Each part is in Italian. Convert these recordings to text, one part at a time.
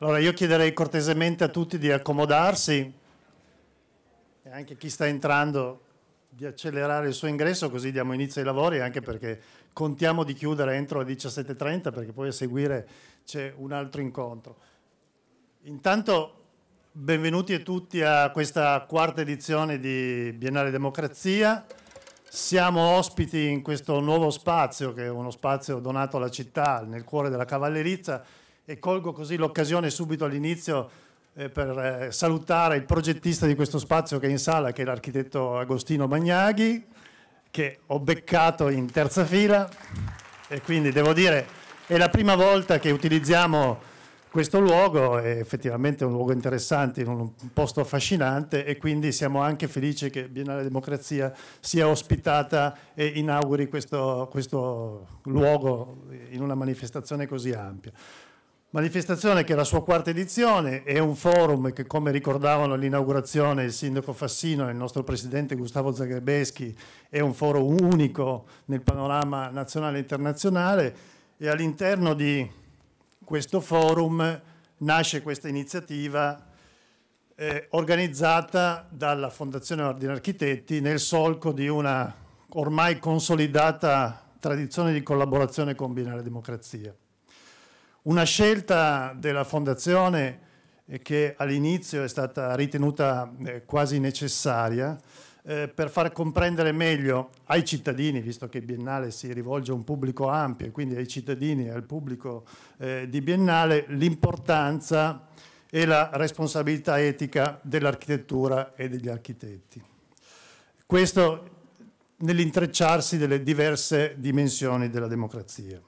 Allora io chiederei cortesemente a tutti di accomodarsi e anche chi sta entrando di accelerare il suo ingresso così diamo inizio ai lavori anche perché contiamo di chiudere entro le 17.30 perché poi a seguire c'è un altro incontro. Intanto benvenuti a tutti a questa quarta edizione di Biennale Democrazia. Siamo ospiti in questo nuovo spazio che è uno spazio donato alla città nel cuore della Cavallerizza e colgo così l'occasione subito all'inizio eh, per eh, salutare il progettista di questo spazio che è in sala, che è l'architetto Agostino Magnaghi, che ho beccato in terza fila e quindi devo dire è la prima volta che utilizziamo questo luogo è effettivamente un luogo interessante, un posto affascinante e quindi siamo anche felici che Biennale Democrazia sia ospitata e inauguri questo, questo luogo in una manifestazione così ampia. Manifestazione che è la sua quarta edizione, è un forum che come ricordavano all'inaugurazione il sindaco Fassino e il nostro presidente Gustavo Zagrebeschi, è un forum unico nel panorama nazionale e internazionale e all'interno di questo forum nasce questa iniziativa eh, organizzata dalla Fondazione Ordine Architetti nel solco di una ormai consolidata tradizione di collaborazione con Binale Democrazia. Una scelta della Fondazione che all'inizio è stata ritenuta eh, quasi necessaria eh, per far comprendere meglio ai cittadini, visto che Biennale si rivolge a un pubblico ampio, e quindi ai cittadini e al pubblico eh, di Biennale, l'importanza e la responsabilità etica dell'architettura e degli architetti. Questo nell'intrecciarsi delle diverse dimensioni della democrazia.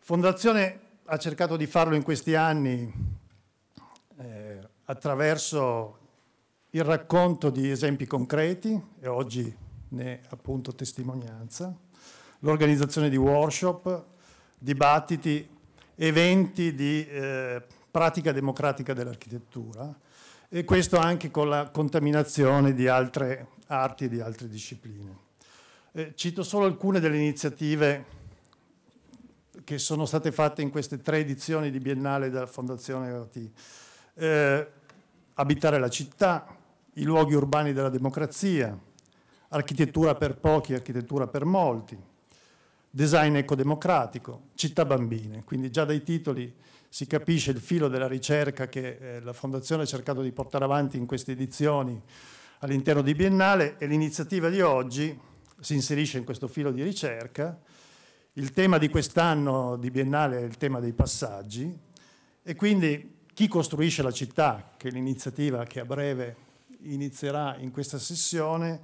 Fondazione ha cercato di farlo in questi anni eh, attraverso il racconto di esempi concreti e oggi ne appunto testimonianza, l'organizzazione di workshop, dibattiti, eventi di eh, pratica democratica dell'architettura e questo anche con la contaminazione di altre arti e di altre discipline. Eh, cito solo alcune delle iniziative che sono state fatte in queste tre edizioni di Biennale della Fondazione OT. Eh, abitare la città, i luoghi urbani della democrazia, architettura per pochi, architettura per molti, design ecodemocratico, città bambine. Quindi già dai titoli si capisce il filo della ricerca che eh, la Fondazione ha cercato di portare avanti in queste edizioni all'interno di Biennale e l'iniziativa di oggi si inserisce in questo filo di ricerca il tema di quest'anno di Biennale è il tema dei passaggi e quindi chi costruisce la città, che è l'iniziativa che a breve inizierà in questa sessione,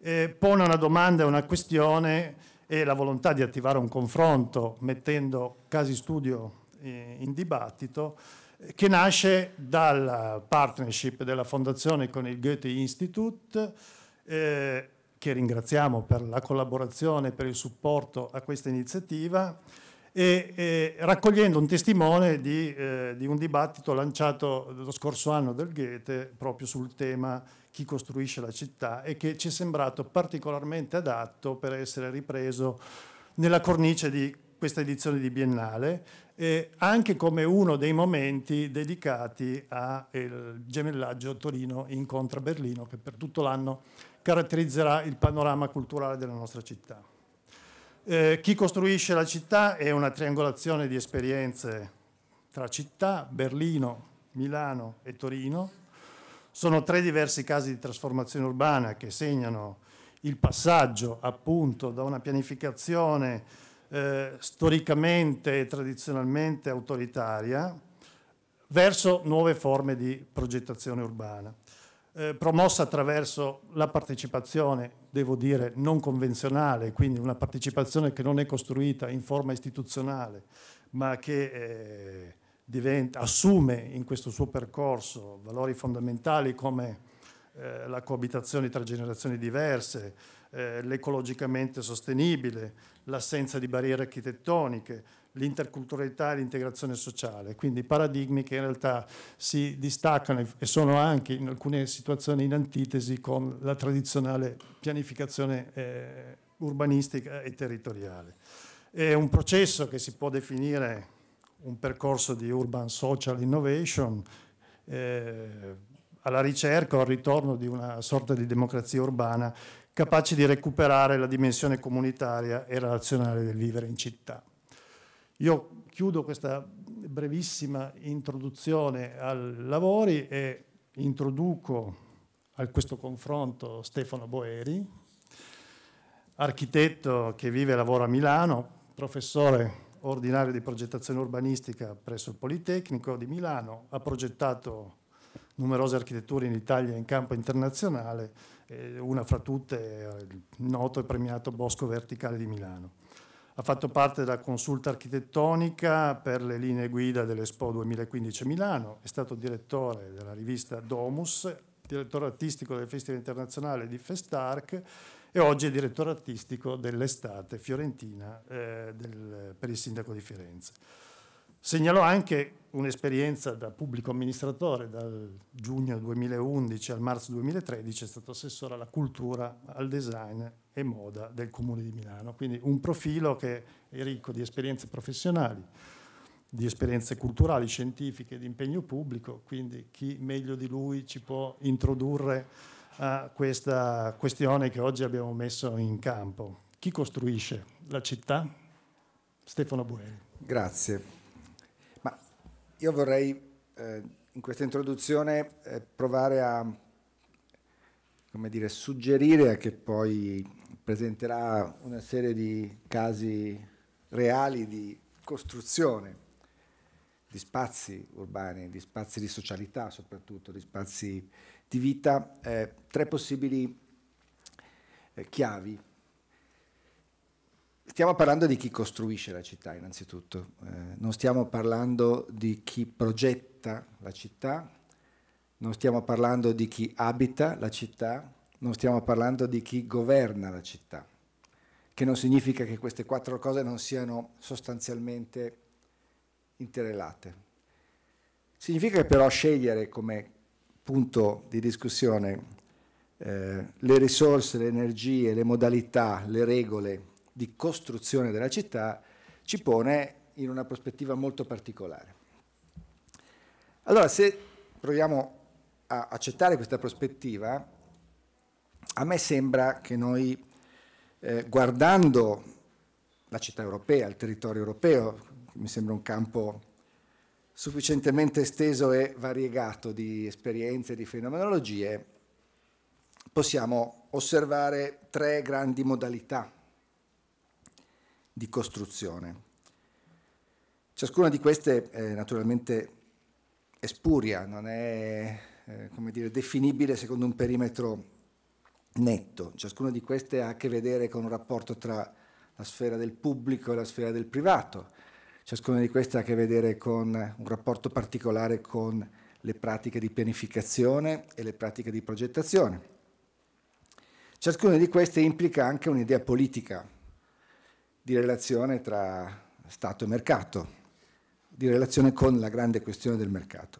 eh, pone una domanda e una questione e la volontà di attivare un confronto mettendo casi studio eh, in dibattito che nasce dalla partnership della fondazione con il Goethe Institute eh, che ringraziamo per la collaborazione e per il supporto a questa iniziativa, e, e raccogliendo un testimone di, eh, di, un dibattito lanciato lo scorso anno del Goethe proprio sul tema chi costruisce la città e che ci è sembrato particolarmente adatto per essere ripreso nella cornice di questa edizione di Biennale, e anche come uno dei momenti dedicati al gemellaggio Torino incontra Berlino che per tutto l'anno caratterizzerà il panorama culturale della nostra città. Eh, chi costruisce la città è una triangolazione di esperienze tra città, Berlino, Milano e Torino. Sono tre diversi casi di trasformazione urbana che segnano il passaggio appunto da una pianificazione eh, storicamente e tradizionalmente autoritaria verso nuove forme di progettazione urbana eh, promossa attraverso la partecipazione, devo dire, non convenzionale, quindi una partecipazione che non è costruita in forma istituzionale, ma che eh, diventa, assume in questo suo percorso valori fondamentali come eh, la coabitazione tra generazioni diverse, eh, l'ecologicamente sostenibile, l'assenza di barriere architettoniche, l'interculturalità e l'integrazione sociale, quindi paradigmi che in realtà si distaccano e sono anche in alcune situazioni in antitesi con la tradizionale pianificazione eh, urbanistica e territoriale. È un processo che si può definire un percorso di urban social innovation eh, alla ricerca o al ritorno di una sorta di democrazia urbana capace di recuperare la dimensione comunitaria e relazionale del vivere in città. Io chiudo questa brevissima introduzione ai lavori e introduco a questo confronto Stefano Boeri, architetto che vive e lavora a Milano, professore ordinario di progettazione urbanistica presso il Politecnico di Milano, ha progettato numerose architetture in Italia in campo internazionale, eh, una fra tutte eh, il noto e premiato Bosco Verticale di Milano ha fatto parte della consulta architettonica per le linee guida dell'Expo 2015 a Milano, è stato direttore della rivista Domus, direttore artistico del Festival Internazionale di Festark e oggi è direttore artistico dell'estate fiorentina eh, del, per il sindaco di Firenze. Segnalò anche un'esperienza da pubblico amministratore dal giugno 2011 al marzo 2013 è stato assessore alla cultura, al design e moda del comune di Milano, quindi un profilo che è ricco di esperienze professionali, di esperienze culturali, scientifiche, di impegno pubblico, quindi chi meglio di lui ci può introdurre a questa questione che oggi abbiamo messo in campo. Chi costruisce la città? Stefano Bueri. Grazie. Io vorrei eh, in questa introduzione eh, provare a dire, suggerire che poi presenterà una serie di casi reali di costruzione di spazi urbani, di spazi di socialità soprattutto, di spazi di vita, eh, tre possibili eh, chiavi Stiamo parlando di chi costruisce la città innanzitutto, eh, non stiamo parlando di chi progetta la città, non stiamo parlando di chi abita la città, non stiamo parlando di chi governa la città, che non significa che queste quattro cose non siano sostanzialmente interrelate. Significa però scegliere come punto di discussione eh, le risorse, le energie, le modalità, le regole di costruzione della città ci pone in una prospettiva molto particolare. Allora, se proviamo a accettare questa prospettiva, a me sembra che noi, eh, guardando la città europea, il territorio europeo, mi sembra un campo sufficientemente esteso e variegato di esperienze, di fenomenologie, possiamo osservare tre grandi modalità di costruzione. Ciascuna di queste eh, naturalmente è spuria, non è eh, dire, definibile secondo un perimetro netto, ciascuna di queste ha a che vedere con un rapporto tra la sfera del pubblico e la sfera del privato, ciascuna di queste ha a che vedere con un rapporto particolare con le pratiche di pianificazione e le pratiche di progettazione. Ciascuna di queste implica anche un'idea politica di relazione tra Stato e mercato, di relazione con la grande questione del mercato.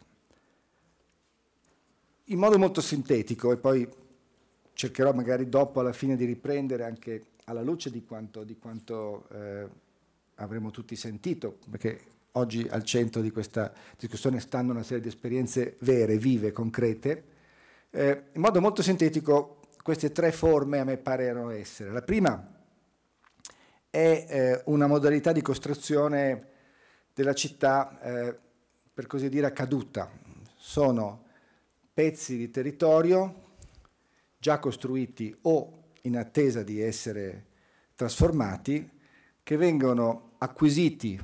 In modo molto sintetico e poi cercherò magari dopo alla fine di riprendere anche alla luce di quanto, di quanto eh, avremo tutti sentito, perché oggi al centro di questa discussione stanno una serie di esperienze vere, vive, concrete. Eh, in modo molto sintetico queste tre forme a me parevano essere. La prima è eh, una modalità di costruzione della città, eh, per così dire, a caduta. Sono pezzi di territorio già costruiti o in attesa di essere trasformati, che vengono acquisiti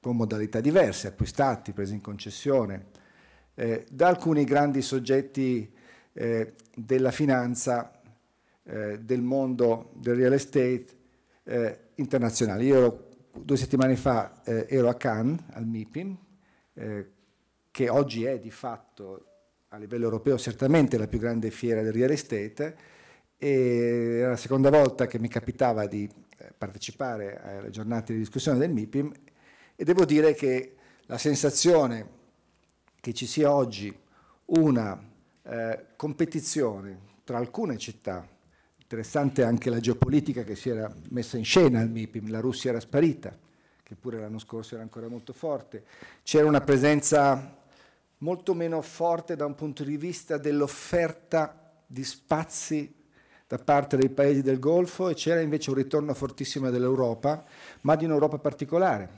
con modalità diverse, acquistati, presi in concessione, eh, da alcuni grandi soggetti eh, della finanza, eh, del mondo del real estate, eh, internazionali. Io ero, due settimane fa eh, ero a Cannes, al MIPIM, eh, che oggi è di fatto a livello europeo certamente la più grande fiera del real estate e era la seconda volta che mi capitava di eh, partecipare alle giornate di discussione del MIPIM e devo dire che la sensazione che ci sia oggi una eh, competizione tra alcune città Interessante anche la geopolitica che si era messa in scena al MIPIM, la Russia era sparita, che pure l'anno scorso era ancora molto forte, c'era una presenza molto meno forte da un punto di vista dell'offerta di spazi da parte dei paesi del Golfo e c'era invece un ritorno fortissimo dell'Europa, ma di un'Europa particolare.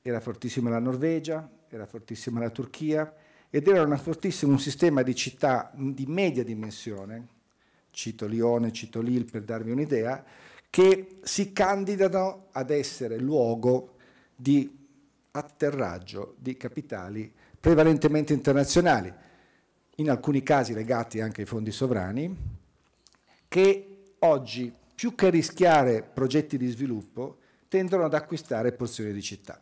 Era fortissima la Norvegia, era fortissima la Turchia ed era una fortissima, un sistema di città di media dimensione cito Lione, cito Lille per darvi un'idea, che si candidano ad essere luogo di atterraggio di capitali prevalentemente internazionali, in alcuni casi legati anche ai fondi sovrani, che oggi più che rischiare progetti di sviluppo tendono ad acquistare porzioni di città.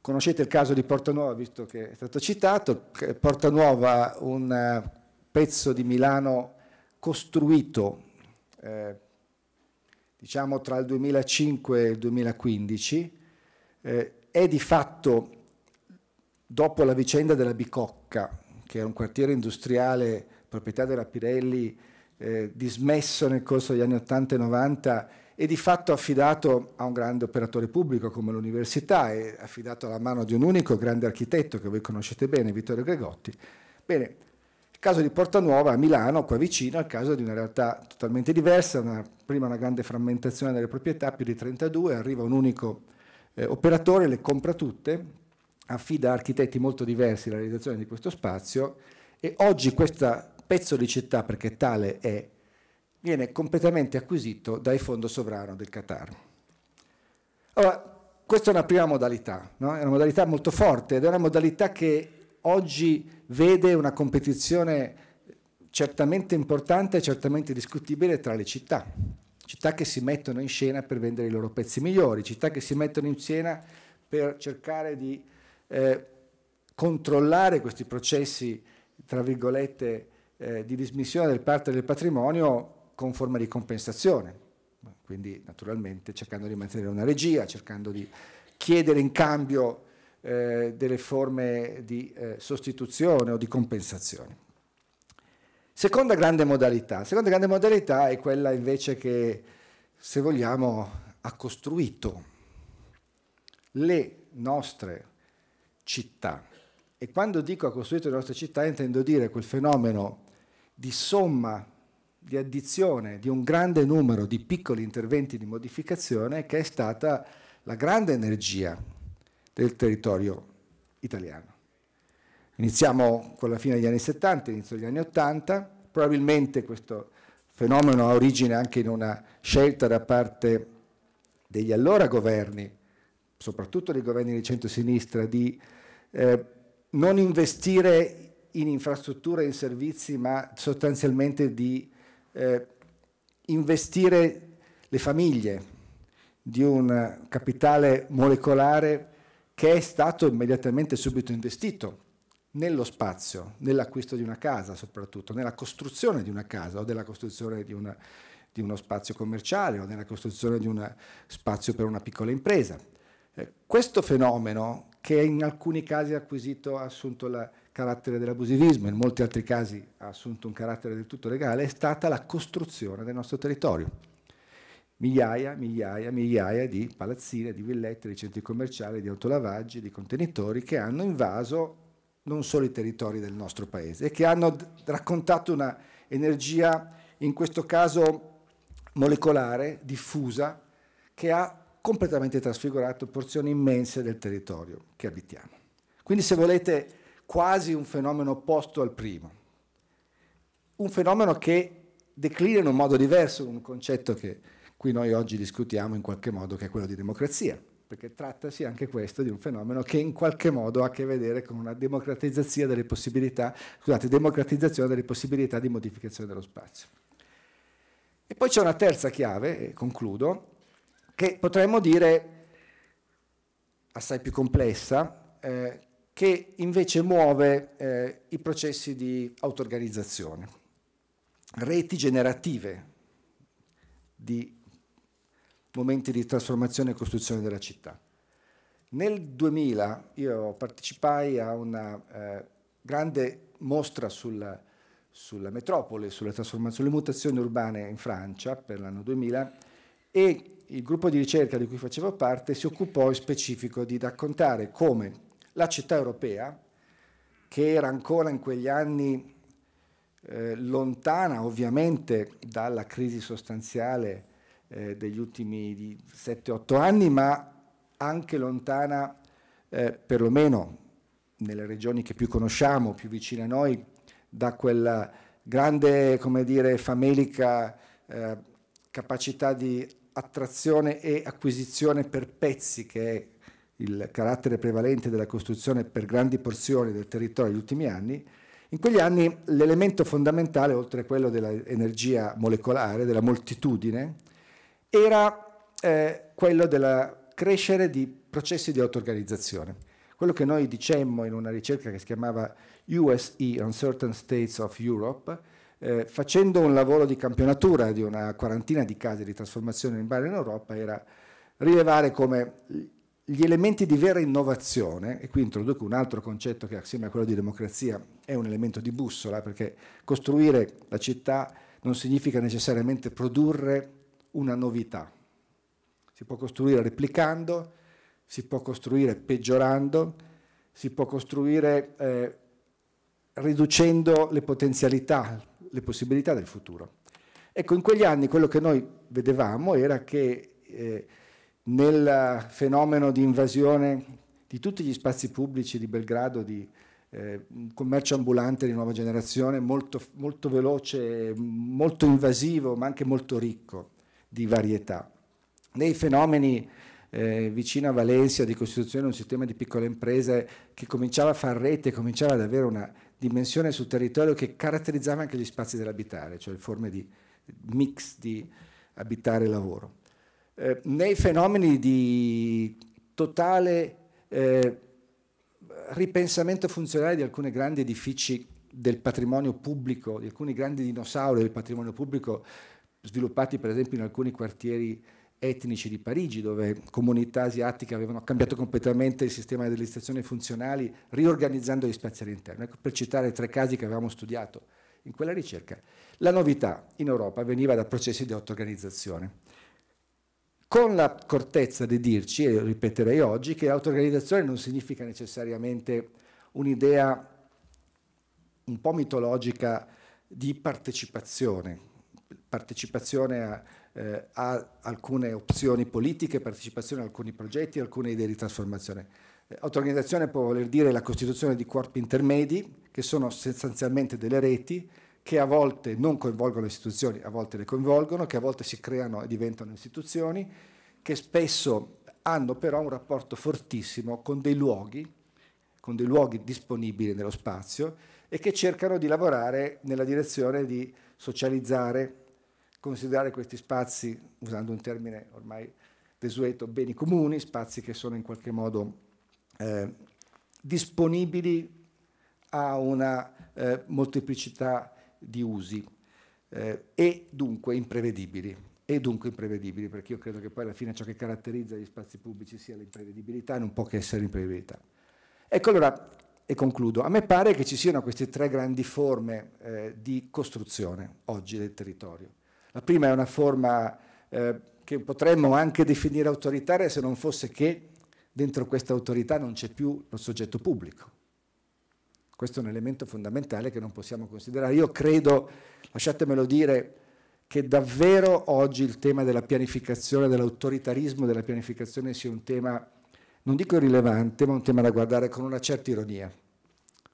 Conoscete il caso di Porta Nuova, visto che è stato citato, Porta Nuova, un eh, pezzo di Milano costruito eh, diciamo tra il 2005 e il 2015 eh, è di fatto dopo la vicenda della Bicocca, che era un quartiere industriale proprietà della Pirelli, eh, dismesso nel corso degli anni 80 e 90 e di fatto affidato a un grande operatore pubblico come l'università e affidato alla mano di un unico grande architetto che voi conoscete bene, Vittorio Gregotti. Bene, il caso di Porta Nuova a Milano, qua vicino, è il caso di una realtà totalmente diversa, una, prima una grande frammentazione delle proprietà, più di 32, arriva un unico eh, operatore, le compra tutte, affida a architetti molto diversi la realizzazione di questo spazio e oggi questo pezzo di città, perché tale è, viene completamente acquisito dai fondo sovrano del Qatar. Allora, questa è una prima modalità, no? è una modalità molto forte ed è una modalità che oggi vede una competizione certamente importante, e certamente discutibile tra le città, città che si mettono in scena per vendere i loro pezzi migliori, città che si mettono in scena per cercare di eh, controllare questi processi, tra virgolette, eh, di dismissione del parte del patrimonio con forma di compensazione. Quindi naturalmente cercando di mantenere una regia, cercando di chiedere in cambio eh, delle forme di eh, sostituzione o di compensazione. Seconda grande modalità. Seconda grande modalità è quella invece che, se vogliamo, ha costruito le nostre città. E quando dico ha costruito le nostre città intendo dire quel fenomeno di somma, di addizione di un grande numero di piccoli interventi di modificazione che è stata la grande energia del territorio italiano. Iniziamo con la fine degli anni 70, inizio degli anni 80, probabilmente questo fenomeno ha origine anche in una scelta da parte degli allora governi, soprattutto dei governi di centro-sinistra, di eh, non investire in infrastrutture e in servizi, ma sostanzialmente di eh, investire le famiglie di un capitale molecolare che è stato immediatamente subito investito nello spazio, nell'acquisto di una casa soprattutto, nella costruzione di una casa o della costruzione di, una, di uno spazio commerciale o nella costruzione di uno spazio per una piccola impresa. Eh, questo fenomeno, che in alcuni casi ha, acquisito, ha assunto il carattere dell'abusivismo, in molti altri casi ha assunto un carattere del tutto legale, è stata la costruzione del nostro territorio migliaia, migliaia, migliaia di palazzine, di villette, di centri commerciali, di autolavaggi, di contenitori che hanno invaso non solo i territori del nostro paese e che hanno raccontato una energia, in questo caso molecolare, diffusa, che ha completamente trasfigurato porzioni immense del territorio che abitiamo. Quindi se volete quasi un fenomeno opposto al primo, un fenomeno che declina in un modo diverso un concetto che cui noi oggi discutiamo in qualche modo, che è quello di democrazia, perché trattasi anche questo di un fenomeno che in qualche modo ha a che vedere con una democratizzazione delle possibilità, scusate, democratizzazione delle possibilità di modificazione dello spazio. E poi c'è una terza chiave, e concludo, che potremmo dire assai più complessa, eh, che invece muove eh, i processi di autorganizzazione, reti generative di momenti di trasformazione e costruzione della città. Nel 2000 io partecipai a una eh, grande mostra sulla, sulla metropoli, sulla sulle mutazioni urbane in Francia per l'anno 2000 e il gruppo di ricerca di cui facevo parte si occupò in specifico di raccontare come la città europea, che era ancora in quegli anni eh, lontana ovviamente dalla crisi sostanziale eh, degli ultimi 7-8 anni, ma anche lontana, eh, perlomeno nelle regioni che più conosciamo, più vicine a noi, da quella grande, come dire, famelica eh, capacità di attrazione e acquisizione per pezzi che è il carattere prevalente della costruzione per grandi porzioni del territorio negli ultimi anni, in quegli anni l'elemento fondamentale, oltre a quello dell'energia molecolare, della moltitudine, era eh, quello del crescere di processi di auto-organizzazione. Quello che noi dicemmo in una ricerca che si chiamava USE, Uncertain States of Europe, eh, facendo un lavoro di campionatura di una quarantina di casi di trasformazione in urbana in Europa, era rilevare come gli elementi di vera innovazione, e qui introduco un altro concetto che assieme a quello di democrazia è un elemento di bussola, perché costruire la città non significa necessariamente produrre una novità. Si può costruire replicando, si può costruire peggiorando, si può costruire eh, riducendo le potenzialità, le possibilità del futuro. Ecco, in quegli anni quello che noi vedevamo era che eh, nel fenomeno di invasione di tutti gli spazi pubblici di Belgrado, di eh, commercio ambulante di nuova generazione, molto, molto veloce, molto invasivo, ma anche molto ricco, di varietà. Nei fenomeni eh, vicino a Valencia di costituzione di un sistema di piccole imprese che cominciava a far rete, cominciava ad avere una dimensione sul territorio che caratterizzava anche gli spazi dell'abitare, cioè le forme di mix di abitare e lavoro. Eh, nei fenomeni di totale eh, ripensamento funzionale di alcuni grandi edifici del patrimonio pubblico, di alcuni grandi dinosauri del patrimonio pubblico, sviluppati per esempio in alcuni quartieri etnici di Parigi, dove comunità asiatiche avevano cambiato completamente il sistema delle stazioni funzionali, riorganizzando gli spazi all'interno. Ecco, per citare tre casi che avevamo studiato in quella ricerca. La novità in Europa veniva da processi di auto-organizzazione, con l'accortezza di dirci, e ripeterei oggi, che auto-organizzazione non significa necessariamente un'idea un po' mitologica di partecipazione, partecipazione a, eh, a, alcune opzioni politiche, partecipazione a alcuni progetti, alcune idee di trasformazione. Eh, Autoorganizzazione può voler dire la costituzione di corpi intermedi, che sono sostanzialmente delle reti che a volte non coinvolgono le istituzioni, a volte le coinvolgono, che a volte si creano e diventano istituzioni, che spesso hanno però un rapporto fortissimo con dei luoghi, con dei luoghi disponibili nello spazio e che cercano di lavorare nella direzione di socializzare, considerare questi spazi, usando un termine ormai desueto, beni comuni, spazi che sono in qualche modo eh, disponibili a una eh, molteplicità di usi eh, e dunque imprevedibili. E dunque imprevedibili, perché io credo che poi alla fine ciò che caratterizza gli spazi pubblici sia l'imprevedibilità e non può che essere l'imprevedibilità. Ecco allora, e concludo, a me pare che ci siano queste tre grandi forme eh, di costruzione oggi del territorio. La prima è una forma eh, che potremmo anche definire autoritaria se non fosse che dentro questa autorità non c'è più lo soggetto pubblico. Questo è un elemento fondamentale che non possiamo considerare. Io credo, lasciatemelo dire, che davvero oggi il tema della pianificazione, dell'autoritarismo della pianificazione sia un tema, non dico irrilevante, ma un tema da guardare con una certa ironia.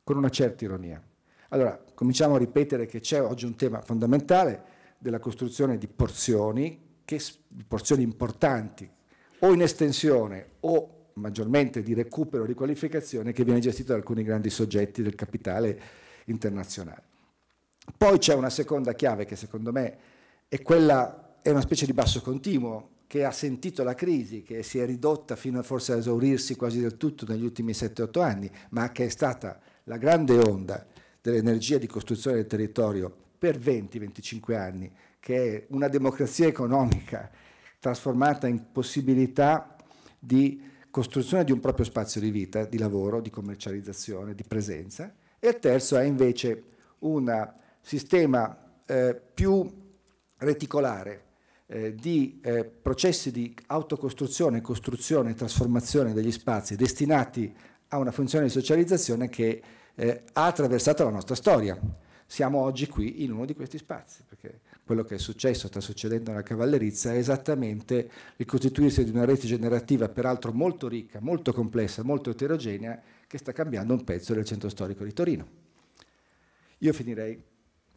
Con una certa ironia. Allora, cominciamo a ripetere che c'è oggi un tema fondamentale, della costruzione di porzioni, che, porzioni importanti, o in estensione o maggiormente di recupero e riqualificazione che viene gestito da alcuni grandi soggetti del capitale internazionale. Poi c'è una seconda chiave che secondo me è, quella, è una specie di basso continuo che ha sentito la crisi, che si è ridotta fino a forse a esaurirsi quasi del tutto negli ultimi 7-8 anni, ma che è stata la grande onda dell'energia di costruzione del territorio per 20-25 anni, che è una democrazia economica trasformata in possibilità di costruzione di un proprio spazio di vita, di lavoro, di commercializzazione, di presenza, e il terzo è invece un sistema eh, più reticolare eh, di eh, processi di autocostruzione, costruzione e trasformazione degli spazi destinati a una funzione di socializzazione che eh, ha attraversato la nostra storia siamo oggi qui in uno di questi spazi, perché quello che è successo, sta succedendo nella cavallerizza, è esattamente il costituirsi di una rete generativa, peraltro molto ricca, molto complessa, molto eterogenea, che sta cambiando un pezzo del centro storico di Torino. Io finirei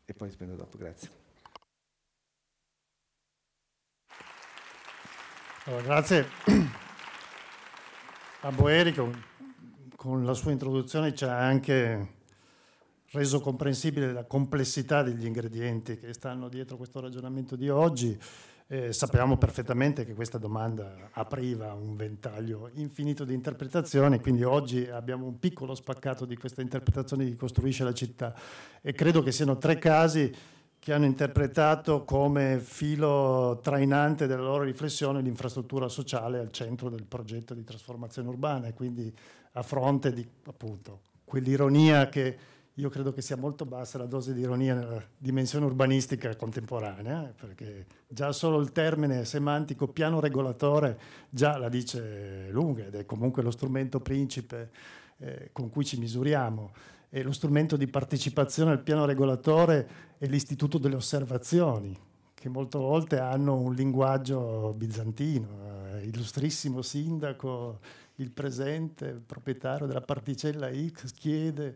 e poi spendo dopo, grazie. Allora, grazie a Boeri con la sua introduzione ci ha anche reso comprensibile la complessità degli ingredienti che stanno dietro questo ragionamento di oggi, eh, sappiamo perfettamente che questa domanda apriva un ventaglio infinito di interpretazioni, quindi oggi abbiamo un piccolo spaccato di questa interpretazione di costruisce la città e credo che siano tre casi che hanno interpretato come filo trainante della loro riflessione l'infrastruttura sociale al centro del progetto di trasformazione urbana e quindi a fronte di appunto quell'ironia che io credo che sia molto bassa la dose di ironia nella dimensione urbanistica contemporanea, eh, perché già solo il termine semantico piano regolatore già la dice lunga ed è comunque lo strumento principe eh, con cui ci misuriamo. E lo strumento di partecipazione al piano regolatore è l'istituto delle osservazioni, che molte volte hanno un linguaggio bizantino, eh, illustrissimo sindaco, il presente, il proprietario della particella X chiede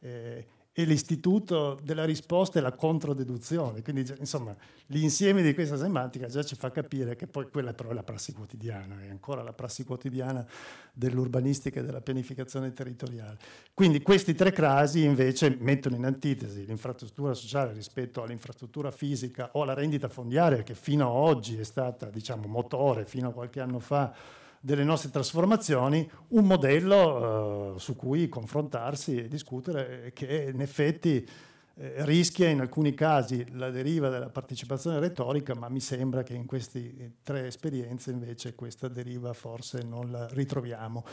eh, e l'istituto della risposta è la controdeduzione. Quindi, insomma, l'insieme di questa semantica già ci fa capire che poi quella però è la prassi quotidiana, è ancora la prassi quotidiana dell'urbanistica e della pianificazione territoriale. Quindi questi tre crasi invece mettono in antitesi l'infrastruttura sociale rispetto all'infrastruttura fisica o alla rendita fondiaria che fino ad oggi è stata, diciamo, motore, fino a qualche anno fa, delle nostre trasformazioni un modello eh, su cui confrontarsi e discutere eh, che in effetti eh, rischia in alcuni casi la deriva della partecipazione retorica, ma mi sembra che in queste eh, tre esperienze invece questa deriva forse non la ritroviamo.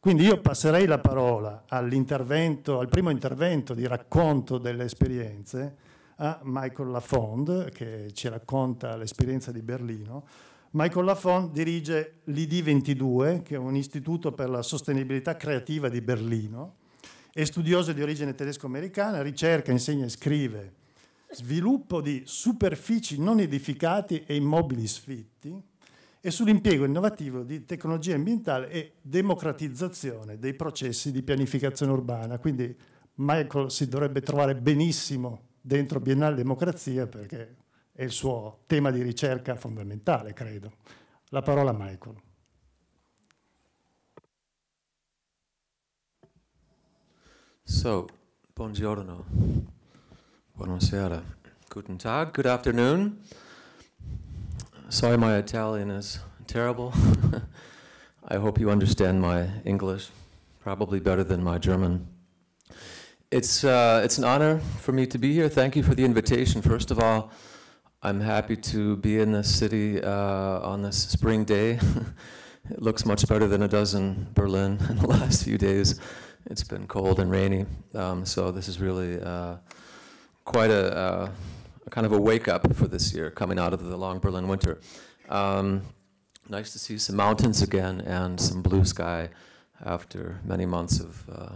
Quindi io passerei la parola all'intervento, al primo intervento di racconto delle esperienze a Michael Lafond che ci racconta l'esperienza di Berlino Michael Lafont dirige l'ID22, che è un istituto per la sostenibilità creativa di Berlino, è studioso di origine tedesco-americana, ricerca, insegna e scrive sviluppo di superfici non edificati e immobili sfitti e sull'impiego innovativo di tecnologia ambientale e democratizzazione dei processi di pianificazione urbana. Quindi Michael si dovrebbe trovare benissimo dentro Biennale Democrazia perché è il suo tema di ricerca fondamentale, credo. La parola a Michael. So, buongiorno, buonasera, guten Tag, good afternoon. Sorry my Italian is terrible. I hope you understand my English, probably better than my German. It's, uh, it's an honor for me to be here. Thank you for the invitation, first of all. I'm happy to be in this city uh, on this spring day. it looks much better than it does in Berlin in the last few days. It's been cold and rainy, um, so this is really uh, quite a, a, uh, kind of a wake up for this year coming out of the long Berlin winter. Um, nice to see some mountains again and some blue sky after many months of uh,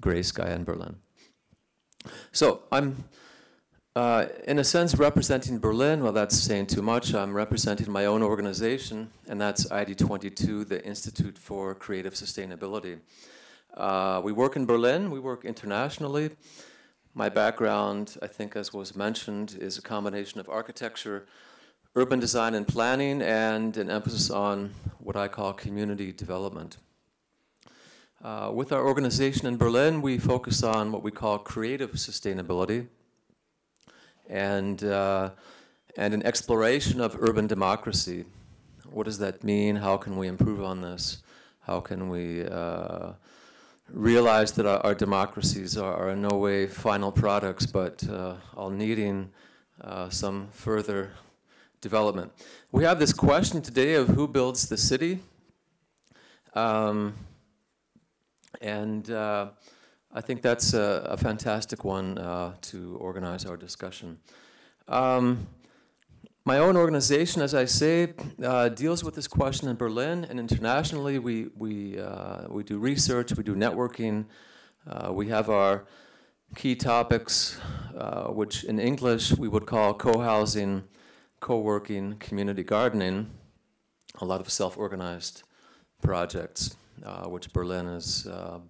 gray sky in Berlin. So I'm uh, in a sense, representing Berlin, well, that's saying too much. I'm representing my own organization, and that's ID22, the Institute for Creative Sustainability. Uh, we work in Berlin, we work internationally. My background, I think, as was mentioned, is a combination of architecture, urban design and planning, and an emphasis on what I call community development. Uh, with our organization in Berlin, we focus on what we call creative sustainability, and, uh, and an exploration of urban democracy. What does that mean? How can we improve on this? How can we uh, realize that our, our democracies are, are, in no way final products, but uh, all needing uh, some further development? We have this question today of who builds the city. Um, and uh, I think that's a, a fantastic one uh, to organize our discussion. Um, my own organization, as I say, uh, deals with this question in Berlin and internationally. We, we, uh, we do research, we do networking, uh, we have our key topics, uh, which in English we would call co housing, co working, community gardening, a lot of self organized projects, uh, which Berlin is uh,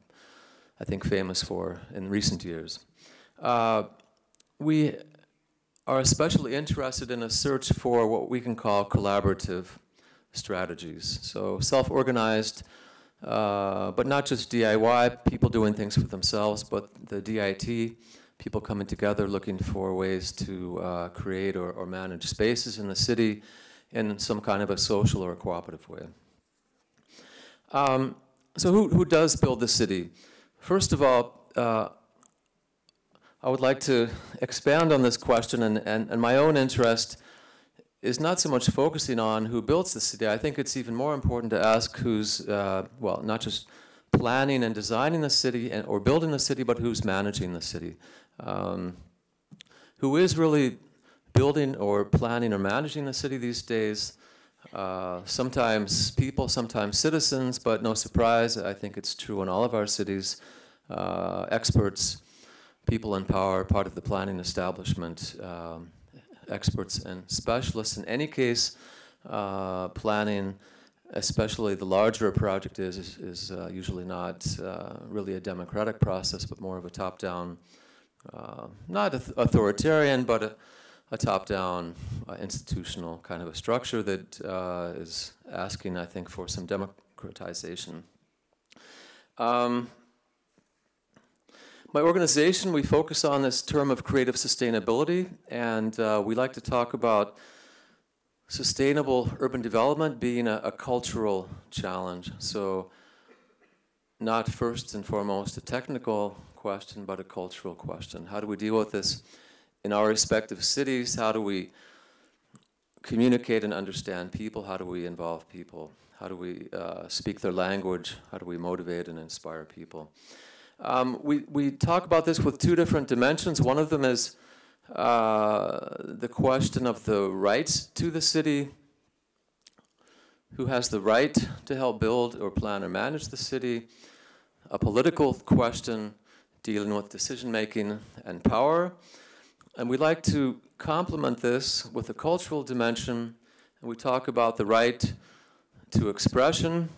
I think, famous for in recent years. Uh, we are especially interested in a search for what we can call collaborative strategies. So self-organized, uh, but not just DIY, people doing things for themselves, but the DIT, people coming together looking for ways to uh, create or, or, manage spaces in the city in some kind of a social or a cooperative way. Um, so who, who does build the city? First of all, uh, I would like to expand on this question, and, and, and my own interest is not so much focusing on who builds the city. I think it's even more important to ask who's, uh, well, not just planning and designing the city and, or building the city, but who's managing the city. Um, who is really building or planning or managing the city these days? Uh, sometimes people, sometimes citizens, but no surprise, I think it's true in all of our cities uh, experts, people in power, part of the planning establishment, um, experts and specialists. In any case, uh, planning, especially the larger a project is, is, is uh, usually not uh, really a democratic process, but more of a top-down, uh, not authoritarian, but a, a top-down uh, institutional kind of a structure that is asking, I think, for some democratization. Um, my organization, we focus on this term of creative sustainability, and uh, we like to talk about sustainable urban development being a, a, cultural challenge. So, not first and foremost a technical question, but a cultural question. How do we deal with this in our respective cities? How do we communicate and understand people? How do we involve people? How do we uh, speak their language? How do we motivate and inspire people? Um, we, we talk about this with two different dimensions. One of them is uh, the question of the rights to the city, who has the right to help build or plan or manage the city, a political question dealing with decision making and power. And we like to complement this with a cultural dimension. And we talk about the right to expression,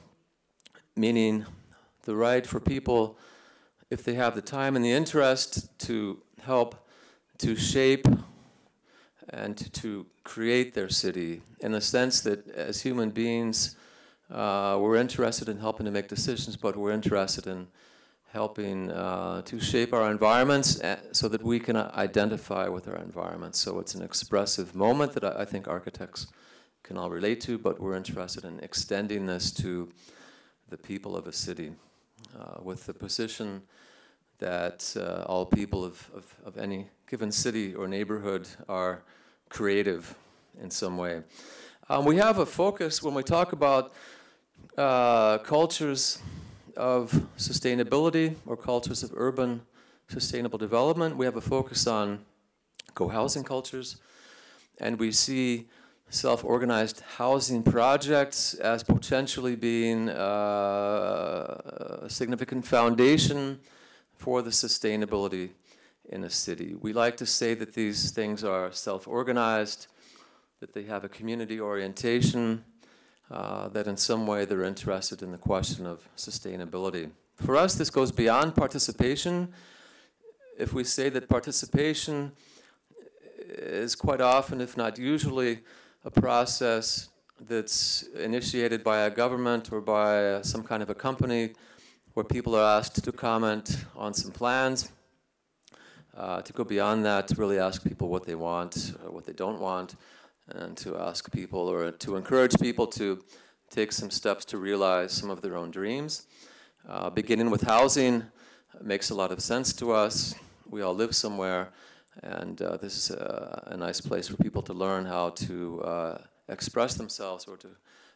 meaning the right for people if they have the time and the interest to help to shape and to create their city in the sense that as human beings, uh, we're interested in helping to make decisions, but we're interested in helping uh, to shape our environments eh, so that we can uh, identify with our environments. So it's an expressive moment that I, I think architects can all relate to, but we're interested in extending this to the people of a city uh, with the position that uh, all people of, of, of, any given city or neighborhood are creative in some way. Um, we have a focus when we talk about uh, cultures of sustainability or cultures of urban sustainable development. We have a focus on co-housing cultures, and we see self-organized housing projects as potentially being uh, a significant foundation for the sustainability in a city. We like to say that these things are self-organized, that they have a community orientation, uh, that in some way they're interested in the question of sustainability. For us, this goes beyond participation. If we say that participation is quite often, if not usually, a process that's initiated by a government or by some kind of a company where people are asked to comment on some plans. Uh, to go beyond that, to really ask people what they want, uh, what they don't want, and to ask people or to encourage people to take some steps to realize some of their own dreams. Uh, beginning with housing makes a lot of sense to us. We all live somewhere. And uh, this is a, a, nice place for people to learn how to uh, express themselves or to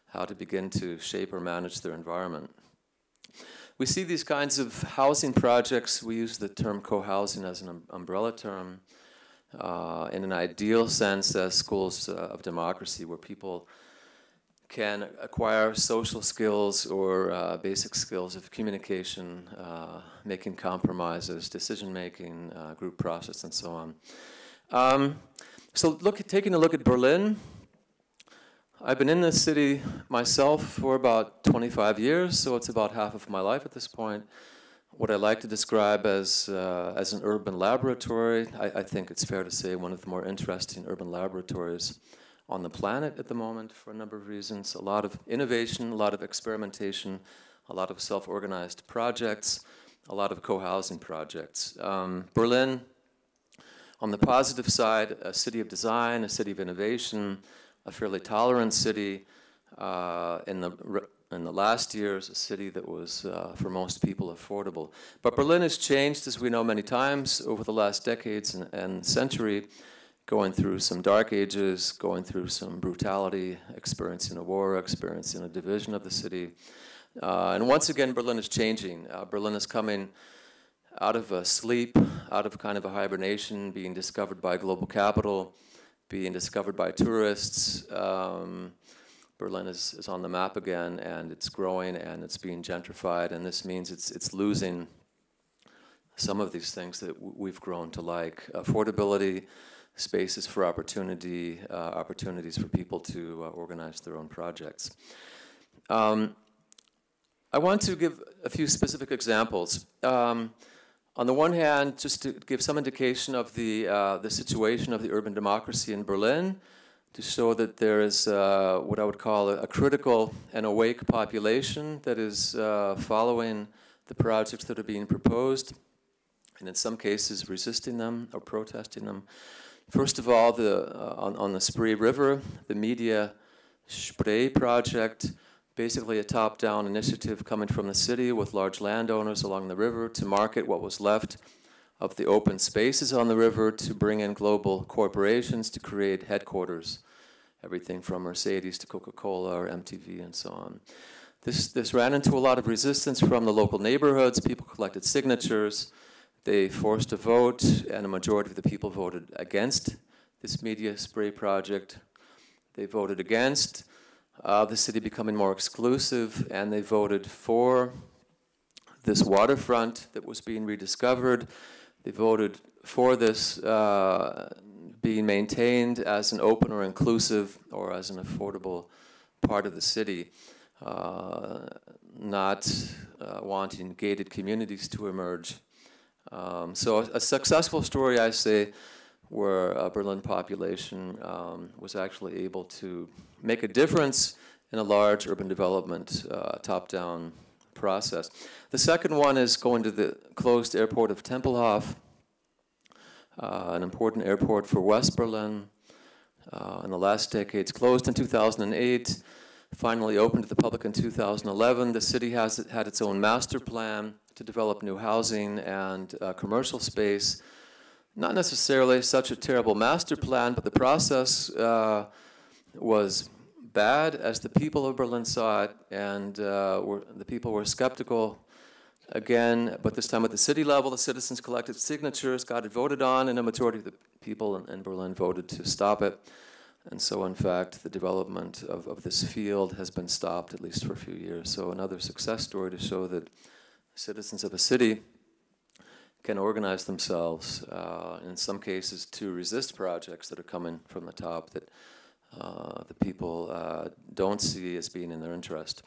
how to begin to shape or manage their environment. We see these kinds of housing projects. We use the term co-housing as an um, umbrella term uh, in an ideal sense as schools uh, of democracy where people can acquire social skills or uh, basic skills of communication, uh, making compromises, decision making, uh, group process, and so on. Um, so, look at, taking a look at Berlin, I've been in this city myself for about 25 years, so it's about half of my life at this point. What I like to describe as uh, as an urban laboratory, I, I think it's fair to say one of the more interesting urban laboratories on the planet at the moment for a number of reasons. A lot of innovation, a lot of experimentation, a lot of self-organized projects, a lot of co-housing projects. Um, Berlin, on the positive side, a city of design, a city of innovation, a fairly tolerant city. Uh, in the in the last years, a city that was, uh, for most people, affordable. But Berlin has changed, as we know many times, over the last decades and, and century going through some dark ages, going through some brutality, experiencing a war, experiencing a division of the city. Uh, and once again, Berlin is changing. Uh, Berlin is coming out of a sleep, out of kind of a hibernation, being discovered by global capital, being discovered by tourists. Um, Berlin is, is on the map again, and it's growing, and it's being gentrified, and this means it's, it's losing some of these things that we've grown to like. Affordability, spaces for opportunity, uh, opportunities for people to uh, organize their own projects. Um, I want to give a few specific examples. Um, on the one hand, just to give some indication of the, uh, the situation of the urban democracy in Berlin, to show that there is uh, what I would call a, a, critical and awake population that is uh, following the projects that are being proposed, and in some cases resisting them or protesting them. First of all, the, uh, on, on, the Spree River, the media Spree project, basically a top-down initiative coming from the city with large landowners along the river to market what was left of the open spaces on the river to bring in global corporations to create headquarters, everything from Mercedes to Coca-Cola or MTV and so on. This, this ran into a lot of resistance from the local neighborhoods. People collected signatures. They forced a vote, and a majority of the people voted against this media spray project. They voted against uh, the city becoming more exclusive, and they voted for this waterfront that was being rediscovered. They voted for this uh, being maintained as an open or inclusive or as an affordable part of the city, uh, not uh, wanting gated communities to emerge. Um, so a, a, successful story, I say, where a Berlin population um, was actually able to make a difference in a large urban development uh, top-down process. The second one is going to the closed airport of Tempelhof, uh, an important airport for West Berlin. Uh, in the last decades, closed in 2008, finally opened to the public in 2011. The city has had its own master plan, to develop new housing and uh, commercial space. Not necessarily such a terrible master plan, but the process uh, was bad as the people of Berlin saw it, and uh, were, the people were skeptical again, but this time at the city level, the citizens collected signatures, got it voted on, and a majority of the people in, in Berlin voted to stop it. And so, in fact, the development of, of this field has been stopped, at least for a few years. So, another success story to show that citizens of a city can organize themselves, uh, in some cases, to resist projects that are coming from the top that uh, the people uh, don't see as being in their interest.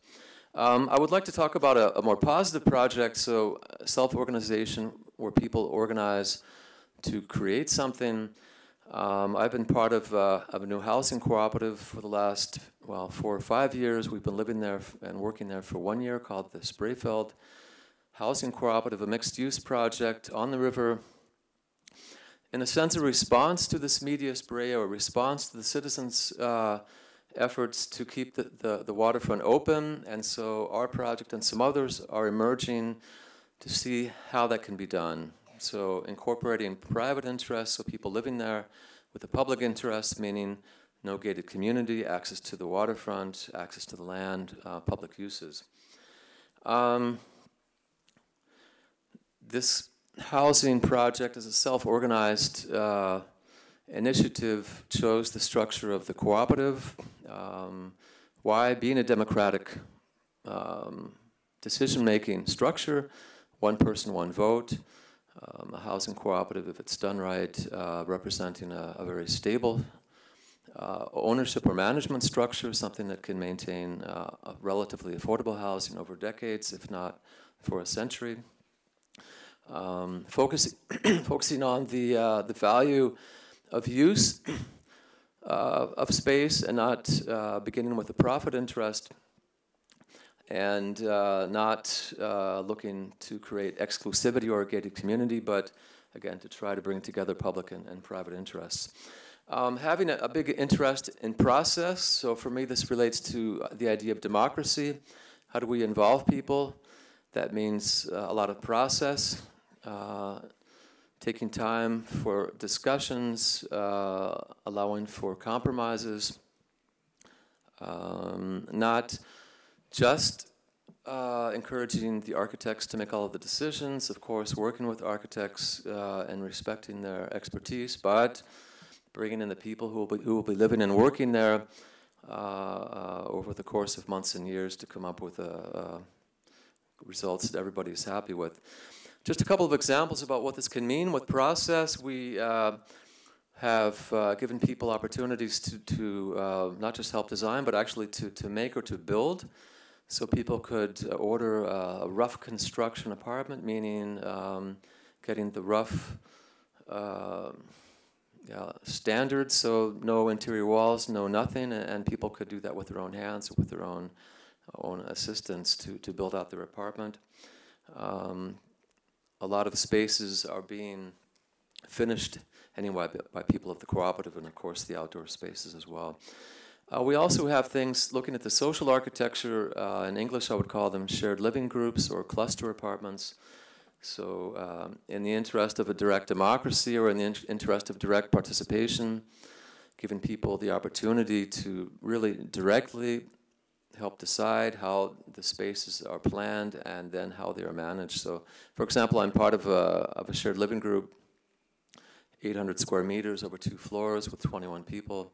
Um, I would like to talk about a, a more positive project, so uh, self-organization where people organize to create something. Um, I've been part of, uh, of a new housing cooperative for the last, well, four or five years. We've been living there and working there for one year called the Sprayfeld housing cooperative, a mixed-use project on the river, in a sense a response to this media spray or a response to the citizens' uh, efforts to keep the, the, the, waterfront open. And so our project and some others are emerging to see how that can be done. So incorporating private interests, so people living there, with the public interest, meaning no gated community, access to the waterfront, access to the land, uh, public uses. Um, this housing project is a self-organized uh, initiative, chose the structure of the cooperative. Um, why? Being a democratic um, decision-making structure, one person, one vote, um, a housing cooperative, if it's done right, uh, representing a, a, very stable uh, ownership or management structure, something that can maintain uh, a relatively affordable housing over decades, if not for a century um, focus, focusing on the, uh, the value of use uh, of space and not uh, beginning with a profit interest and uh, not uh, looking to create exclusivity or a gated community, but again, to try to bring together public and, and private interests. Um, having a, a, big interest in process, so for me this relates to uh, the idea of democracy. How do we involve people? That means uh, a lot of process, uh, taking time for discussions, uh, allowing for compromises, um, not just uh, encouraging the architects to make all of the decisions, of course, working with architects uh, and respecting their expertise, but bringing in the people who will be, who will be living and working there uh, uh over the course of months and years to come up with uh, results that everybody is happy with. Just a couple of examples about what this can mean. With process, we uh, have uh, given people opportunities to, to uh, not just help design, but actually to, to make or to build. So people could uh, order uh, a rough construction apartment, meaning um, getting the rough uh, standards, so no interior walls, no nothing, and people could do that with their own hands or with their own own assistance to, to build out their apartment. Um, a lot of spaces are being finished anyway by people of the cooperative and of course the outdoor spaces as well. Uh, we also have things looking at the social architecture, uh, in English I would call them shared living groups or cluster apartments. So um, in the interest of a direct democracy or in the in interest of direct participation, giving people the opportunity to really directly help decide how the spaces are planned and then how they are managed. So, for example, I'm part of a, of a shared living group, 800 square meters over two floors with 21 people.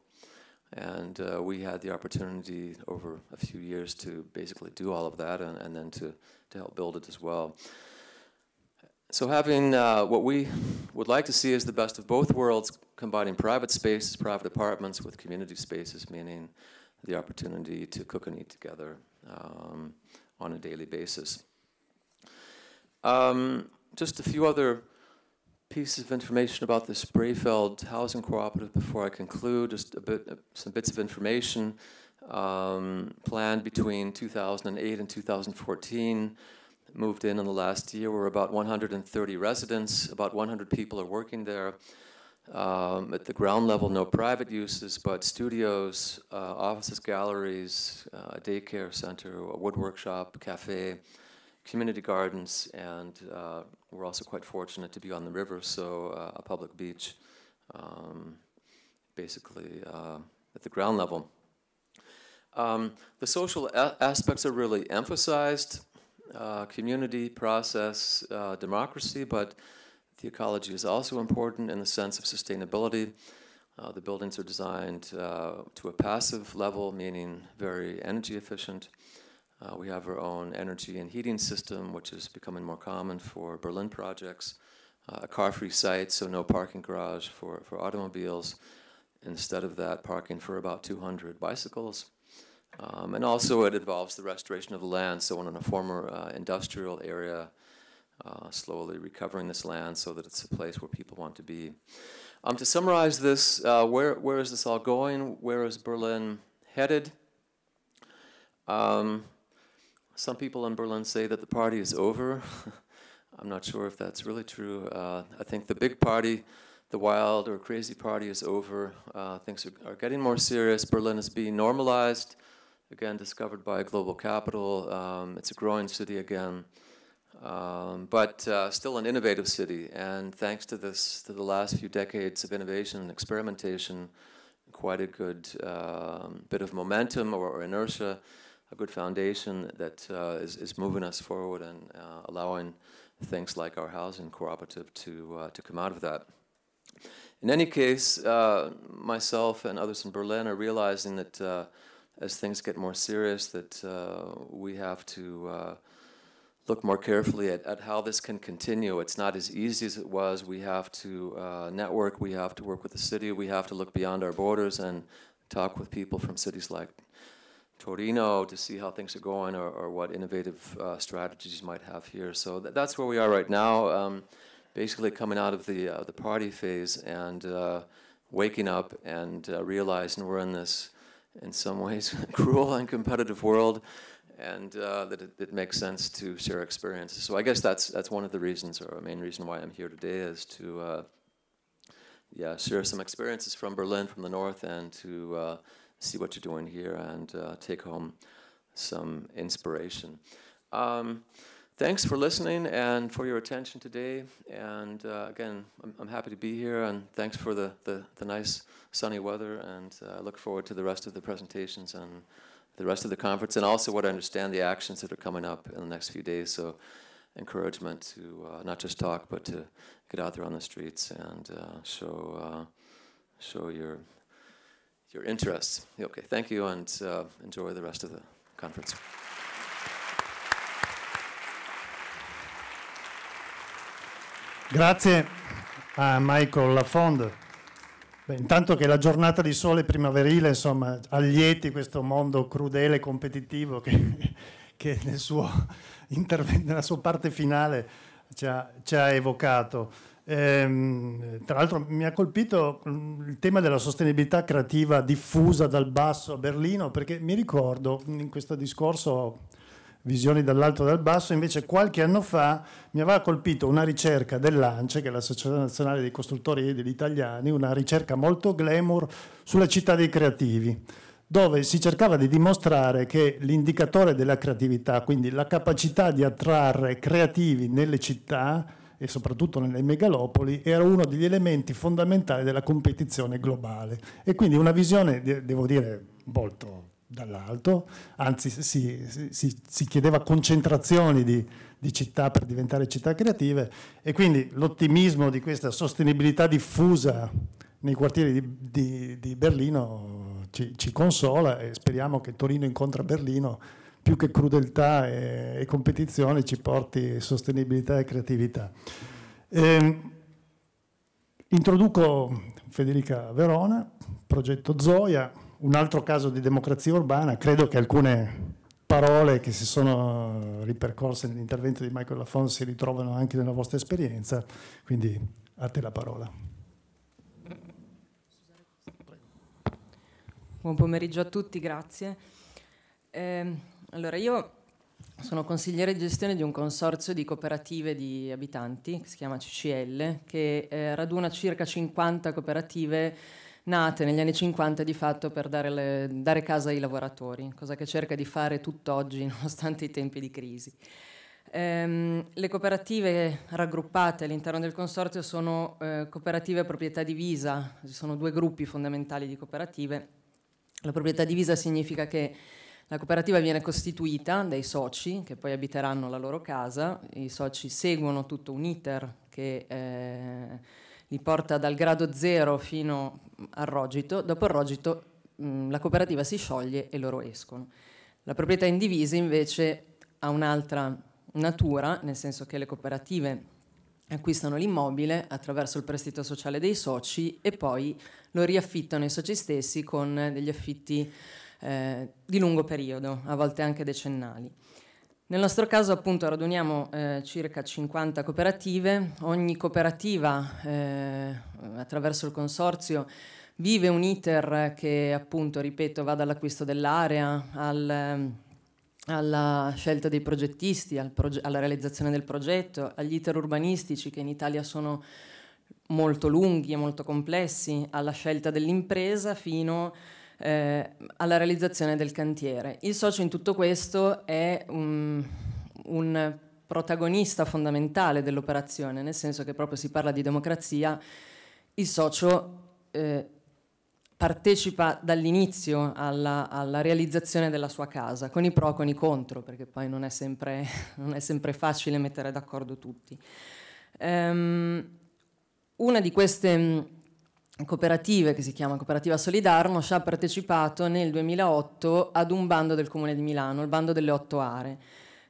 And uh, we had the opportunity over a few years to basically do all of that and, and then to, to help build it as well. So having uh, what we would like to see is the best of both worlds, combining private spaces, private apartments with community spaces, meaning the opportunity to cook and eat together um, on a daily basis. Um, just a few other pieces of information about the Sprayfeld Housing Cooperative before I conclude, just a bit, uh, some bits of information. Um, planned between 2008 and 2014, moved in in the last year. We're about 130 residents, about 100 people are working there. Um, at the ground level, no private uses, but studios, uh, offices, galleries, uh, daycare center, a wood workshop, cafe, community gardens, and uh, we're also quite fortunate to be on the river, so uh, a public beach, um, basically uh, at the ground level. Um, the social aspects are really emphasized, uh, community, process, democracy, but the ecology is also important in the sense of sustainability. Uh, the buildings are designed uh, to a passive level, meaning very energy efficient. Uh, we have our own energy and heating system, which is becoming more common for Berlin projects. Uh, a car-free site, so no parking garage for, for automobiles. Instead of that, parking for about 200 bicycles. Um, and also it involves the restoration of the land. So in a former uh, industrial area, uh, slowly recovering this land so that it's a place where people want to be. Um, to summarize this, uh, where, where is this all going? Where is Berlin headed? Um, some people in Berlin say that the party is over. I'm not sure if that's really true. Uh, I think the big party, the wild or crazy party, is over. Uh, things are, are, getting more serious. Berlin is being normalized, again, discovered by global capital. Um, it's a growing city again. Um, but uh, still an innovative city. And thanks to this, to the last few decades of innovation and experimentation, quite a good um, bit of momentum or, or, inertia, a good foundation that uh, is is, moving us forward and uh, allowing things like our housing cooperative to uh, to come out of that. In any case, uh, myself and others in Berlin are realizing that uh, as things get more serious, that we have to look more carefully at, at how this can continue. It's not as easy as it was. We have to uh, network, we have to work with the city, we have to look beyond our borders and talk with people from cities like Torino to see how things are going or, or what innovative uh, strategies might have here. So th that's where we are right now, um, basically coming out of the, uh, the party phase and uh, waking up and uh, realizing we're in this, in some ways, cruel and competitive world and uh, that it, it, makes sense to share experiences. So I guess that's that's one of the reasons, or a main reason why I'm here today, is to uh, yeah share some experiences from Berlin, from the north, and to uh, see what you're doing here and uh, take home some inspiration. Um, thanks for listening and for your attention today. And uh, again, I'm, I'm, happy to be here, and thanks for the the, the nice sunny weather. And uh, I look forward to the rest of the presentations and the rest of the conference, and also what I understand the actions that are coming up in the next few days. So, encouragement to uh, not just talk, but to get out there on the streets and uh, show uh, show your your interests. Okay, thank you, and uh, enjoy the rest of the conference. Grazie Michael Lafond. Beh, intanto che la giornata di sole primaverile, insomma, allieti questo mondo crudele e competitivo che, che nel suo nella sua parte finale ci ha, ci ha evocato. Ehm, tra l'altro mi ha colpito mm, il tema della sostenibilità creativa diffusa dal basso a Berlino, perché mi ricordo mm, in questo discorso visioni dall'alto e dal basso, invece qualche anno fa mi aveva colpito una ricerca dell'ANCE, che è l'Associazione Nazionale dei Costruttori Edili Italiani, una ricerca molto glamour sulla città dei creativi, dove si cercava di dimostrare che l'indicatore della creatività, quindi la capacità di attrarre creativi nelle città e soprattutto nelle megalopoli, era uno degli elementi fondamentali della competizione globale. E quindi una visione, devo dire, molto dall'alto, anzi si, si, si, chiedeva concentrazioni di, di, città per diventare città creative e quindi l'ottimismo di questa sostenibilità diffusa nei quartieri di, di, di Berlino ci, ci, consola e speriamo che Torino incontra Berlino più che crudeltà e, e competizione ci porti sostenibilità e creatività. Ehm, introduco Federica Verona, progetto Zoia un altro caso di democrazia urbana, credo che alcune parole che si sono ripercorse nell'intervento di Michael Lafon si ritrovano anche nella vostra esperienza, quindi a te la parola. Buon pomeriggio a tutti, grazie. Eh, allora, io sono consigliere di gestione di un consorzio di cooperative di abitanti che si chiama CCL, che eh, raduna circa 50 cooperative nate negli anni 50 di fatto per dare, le, dare casa ai lavoratori, cosa che cerca di fare tutt'oggi nonostante i tempi di crisi. Ehm, le cooperative raggruppate all'interno del consorzio sono eh, cooperative a proprietà divisa, ci sono due gruppi fondamentali di cooperative. La proprietà divisa significa che la cooperativa viene costituita dai soci che poi abiteranno la loro casa, i soci seguono tutto un iter che... Eh, li porta dal grado zero fino al rogito, dopo il rogito mm, la cooperativa si scioglie e loro escono. La proprietà indivisa invece ha un'altra natura, nel senso che le cooperative acquistano l'immobile attraverso il prestito sociale dei soci e poi lo riaffittano i soci stessi con degli affitti eh, di lungo periodo, a volte anche decennali. Nel nostro caso appunto raduniamo eh, circa 50 cooperative, ogni cooperativa eh, attraverso il consorzio vive un iter che appunto, ripeto, va dall'acquisto dell'area al, ehm, alla scelta dei progettisti, al proge alla realizzazione del progetto, agli iter urbanistici che in Italia sono molto lunghi e molto complessi, alla scelta dell'impresa fino a eh, alla realizzazione del cantiere. Il socio in tutto questo è un, un protagonista fondamentale dell'operazione, nel senso che proprio si parla di democrazia, il socio eh, partecipa dall'inizio alla, alla, realizzazione della sua casa, con i pro, e con i contro, perché poi non è sempre, non è sempre facile mettere d'accordo tutti. Um, una di queste cooperative che si chiama Cooperativa Solidarnosc ha partecipato nel 2008 ad un bando del Comune di Milano, il bando delle otto aree.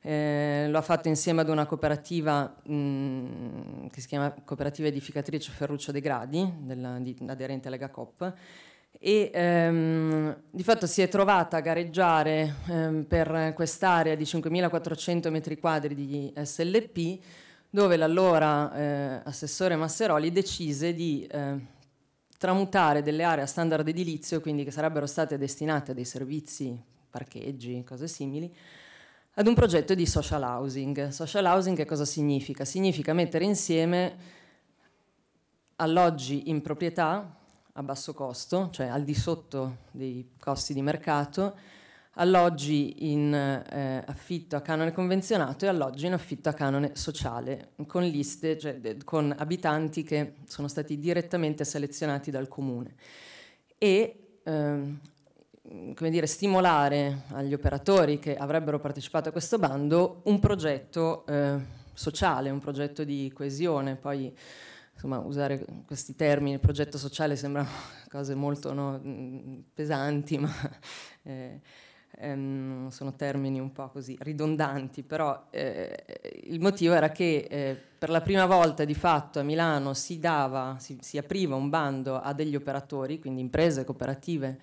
Eh, lo ha fatto insieme ad una cooperativa mh, mm, che si chiama Cooperativa Edificatrice Ferruccio De Gradi, della, di, aderente alla GACOP, e ehm, di fatto si è trovata a gareggiare ehm, per quest'area di 5.400 metri quadri di SLP dove l'allora eh, assessore Masseroli decise di eh, tramutare delle aree a standard edilizio, quindi che sarebbero state destinate a dei servizi, parcheggi, cose simili, ad un progetto di social housing. Social housing che cosa significa? Significa mettere insieme alloggi in proprietà a basso costo, cioè al di sotto dei costi di mercato, alloggi in eh, affitto a canone convenzionato e alloggi in affitto a canone sociale, con liste, cioè, con abitanti che sono stati direttamente selezionati dal comune. E ehm, come dire, stimolare agli operatori che avrebbero partecipato a questo bando un progetto eh, sociale, un progetto di coesione. Poi, insomma, usare questi termini, progetto sociale, sembrano cose molto no, mm, pesanti, ma... Eh, ehm, sono termini un po' così ridondanti, però eh, il motivo era che eh, per la prima volta di fatto a Milano si dava, si, si apriva un bando a degli operatori, quindi imprese, cooperative,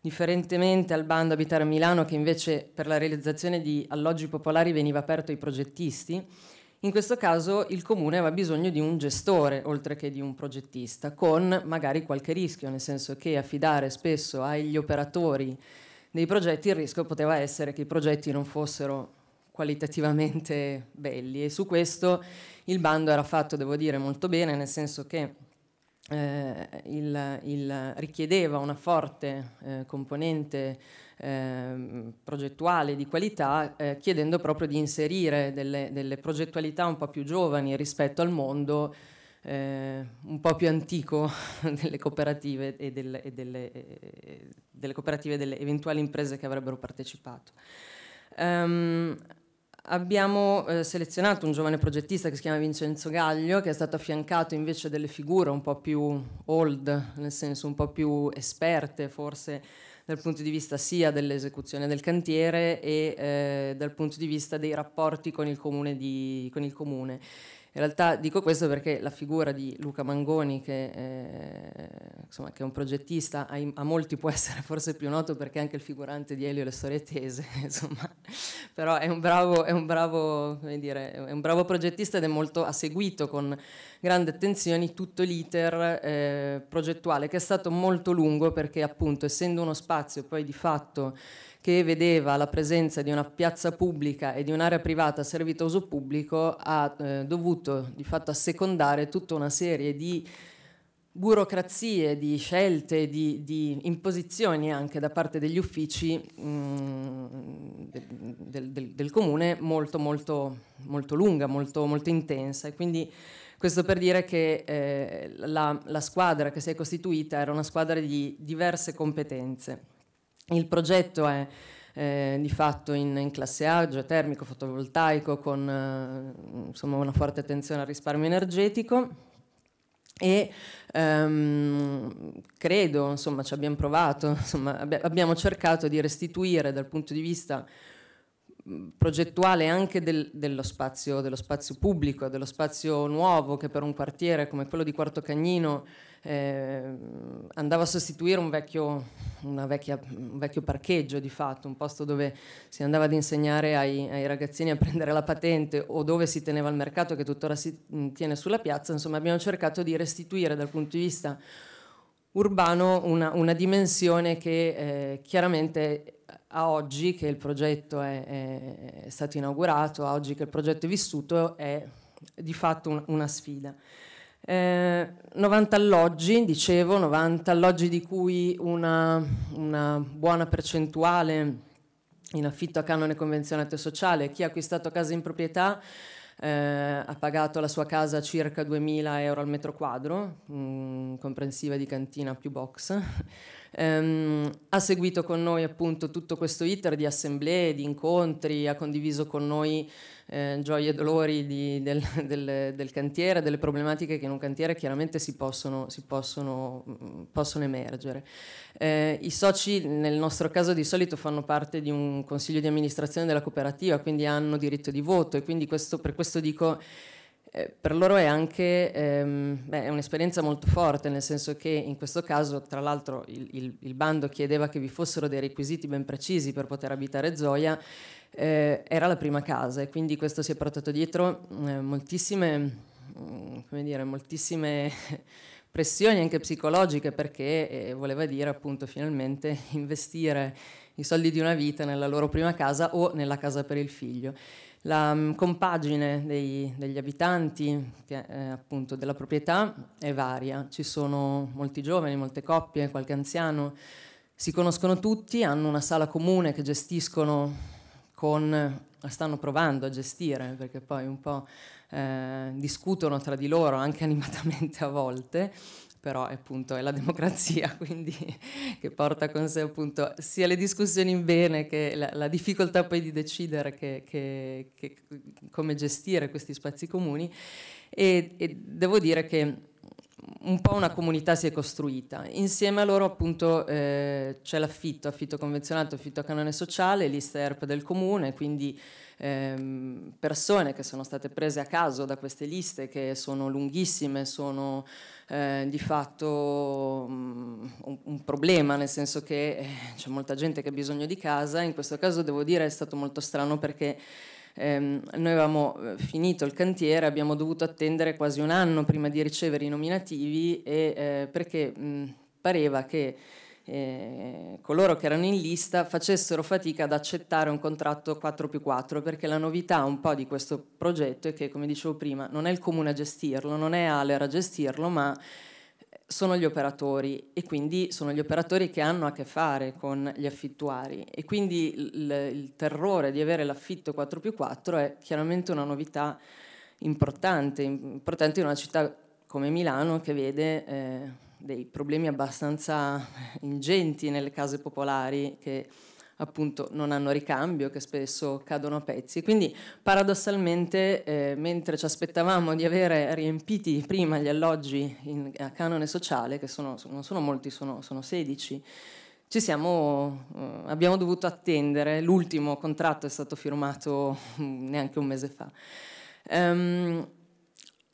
differentemente al bando Abitare a Milano che invece per la realizzazione di alloggi popolari veniva aperto ai progettisti. In questo caso il comune aveva bisogno di un gestore oltre che di un progettista, con magari qualche rischio, nel senso che affidare spesso agli operatori dei progetti, il rischio poteva essere che i progetti non fossero qualitativamente belli e su questo il bando era fatto, devo dire, molto bene, nel senso che eh, il, il richiedeva una forte eh, componente eh, progettuale di qualità, eh, chiedendo proprio di inserire delle, delle progettualità un po' più giovani rispetto al mondo eh, un po' più antico delle cooperative e, del, e delle, eh, delle, cooperative delle eventuali imprese che avrebbero partecipato. Um, abbiamo eh, selezionato un giovane progettista che si chiama Vincenzo Gaglio, che è stato affiancato invece delle figure un po' più old, nel senso un po' più esperte forse dal punto di vista sia dell'esecuzione del cantiere e eh, dal punto di vista dei rapporti con il comune. Di, con il comune. In realtà dico questo perché la figura di Luca Mangoni, che, eh, insomma, che è un progettista, a, a, molti può essere forse più noto perché è anche il figurante di Elio e le storie tese, insomma. però è un, bravo, è, un bravo, dire, è un bravo, progettista ed è molto, ha seguito con grande attenzione tutto l'iter eh, progettuale, che è stato molto lungo perché appunto essendo uno spazio poi di fatto che vedeva la presenza di una piazza pubblica e di un'area privata servita a uso pubblico, ha eh, dovuto di fatto assecondare tutta una serie di burocrazie, di scelte, di, di, imposizioni anche da parte degli uffici mh, mm, del, del, del, comune molto, molto, molto lunga, molto, molto intensa. E quindi questo per dire che eh, la, la squadra che si è costituita era una squadra di diverse competenze. Il progetto è eh, di fatto in, in, classe A, geotermico, fotovoltaico, con eh, insomma, una forte attenzione al risparmio energetico e ehm, credo, insomma, ci abbiamo provato, insomma, abbi abbiamo cercato di restituire dal punto di vista mm, progettuale anche del, dello, spazio, dello spazio pubblico, dello spazio nuovo che per un quartiere come quello di Quarto Cagnino eh, andava a sostituire un vecchio, vecchia, un vecchio, parcheggio di fatto, un posto dove si andava ad insegnare ai, ai, ragazzini a prendere la patente o dove si teneva il mercato che tuttora si mm, tiene sulla piazza, insomma abbiamo cercato di restituire dal punto di vista urbano una, una dimensione che eh, chiaramente a oggi che il progetto è, è, è, stato inaugurato, a oggi che il progetto è vissuto, è di fatto un, una sfida. Eh, 90 alloggi, dicevo, 90 alloggi di cui una, una buona percentuale in affitto a canone convenzionato e sociale. Chi ha acquistato casa in proprietà eh, ha pagato la sua casa circa 2.000 euro al metro quadro, mh, mm, comprensiva di cantina più box. ehm, ha seguito con noi appunto tutto questo iter di assemblee, di incontri, ha condiviso con noi eh, gioie e dolori di, del, del, del, cantiere, delle problematiche che in un cantiere chiaramente si possono, si possono, mm, possono emergere. Eh, I soci nel nostro caso di solito fanno parte di un consiglio di amministrazione della cooperativa, quindi hanno diritto di voto e quindi questo, per questo dico... Eh, per loro è anche ehm, beh, è un'esperienza molto forte, nel senso che in questo caso, tra l'altro, il, il, il, bando chiedeva che vi fossero dei requisiti ben precisi per poter abitare Zoya eh, era la prima casa e quindi questo si è portato dietro eh, moltissime, mm, come dire, moltissime pressioni anche psicologiche perché eh, voleva dire appunto finalmente investire i soldi di una vita nella loro prima casa o nella casa per il figlio. La mh, mm, compagine dei, degli abitanti che, eh, appunto della proprietà è varia, ci sono molti giovani, molte coppie, qualche anziano, si conoscono tutti, hanno una sala comune che gestiscono con, stanno provando a gestire, perché poi un po' eh, discutono tra di loro, anche animatamente a volte, però è appunto è la democrazia quindi che porta con sé appunto sia le discussioni in bene che la, la difficoltà poi di decidere che, che, che, come gestire questi spazi comuni e, e devo dire che un po' una comunità si è costruita. Insieme a loro appunto eh, c'è l'affitto, affitto convenzionato, affitto a canone sociale, lista ERP del comune, quindi ehm, persone che sono state prese a caso da queste liste che sono lunghissime, sono eh, di fatto um, un, un, problema, nel senso che eh, c'è molta gente che ha bisogno di casa, in questo caso devo dire è stato molto strano perché ehm, noi avevamo eh, finito il cantiere, abbiamo dovuto attendere quasi un anno prima di ricevere i nominativi e, eh, perché mh, pareva che eh, coloro che erano in lista facessero fatica ad accettare un contratto 4 più 4 perché la novità un po' di questo progetto è che come dicevo prima non è il comune a gestirlo, non è Aler a gestirlo ma sono gli operatori e quindi sono gli operatori che hanno a che fare con gli affittuari e quindi il, il terrore di avere l'affitto 4 più 4 è chiaramente una novità importante, importante in una città come Milano che vede eh, dei problemi abbastanza ingenti nelle case popolari che appunto non hanno ricambio, che spesso cadono a pezzi. Quindi paradossalmente, eh, mentre ci aspettavamo di avere riempiti prima gli alloggi in, a canone sociale, che sono, non sono molti, sono, sono 16, siamo, eh, abbiamo dovuto attendere, l'ultimo contratto è stato firmato mm, neanche un mese fa. Um,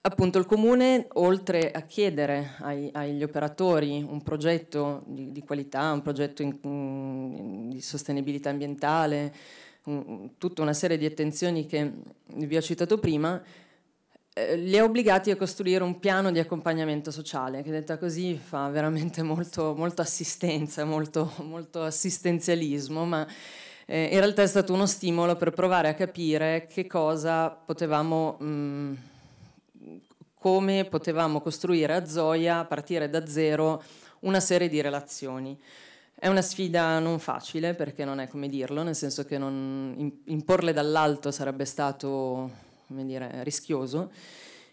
Appunto il Comune, oltre a chiedere ai, agli operatori un progetto di, di qualità, un progetto in, in, di sostenibilità ambientale, un, tutta una serie di attenzioni che vi ho citato prima, eh, li ha obbligati a costruire un piano di accompagnamento sociale, che detta così fa veramente molto, molto assistenza, molto, molto assistenzialismo, ma eh, in realtà è stato uno stimolo per provare a capire che cosa potevamo... Mh, mm, come potevamo costruire a Zoya, a partire da zero, una serie di relazioni. È una sfida non facile perché non è come dirlo, nel senso che non, imporle dall'alto sarebbe stato dire, rischioso.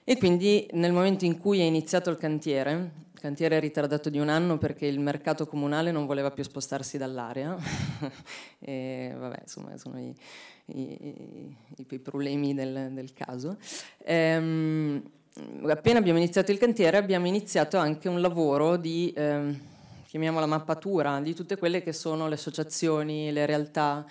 E quindi nel momento in cui è iniziato il cantiere, il cantiere è ritardato di un anno perché il mercato comunale non voleva più spostarsi dall'area, e vabbè, insomma, sono i, i, i, i problemi del, del caso. Ehm, Mm, appena abbiamo iniziato il cantiere abbiamo iniziato anche un lavoro di, eh, chiamiamola mappatura, di tutte quelle che sono le associazioni, le realtà.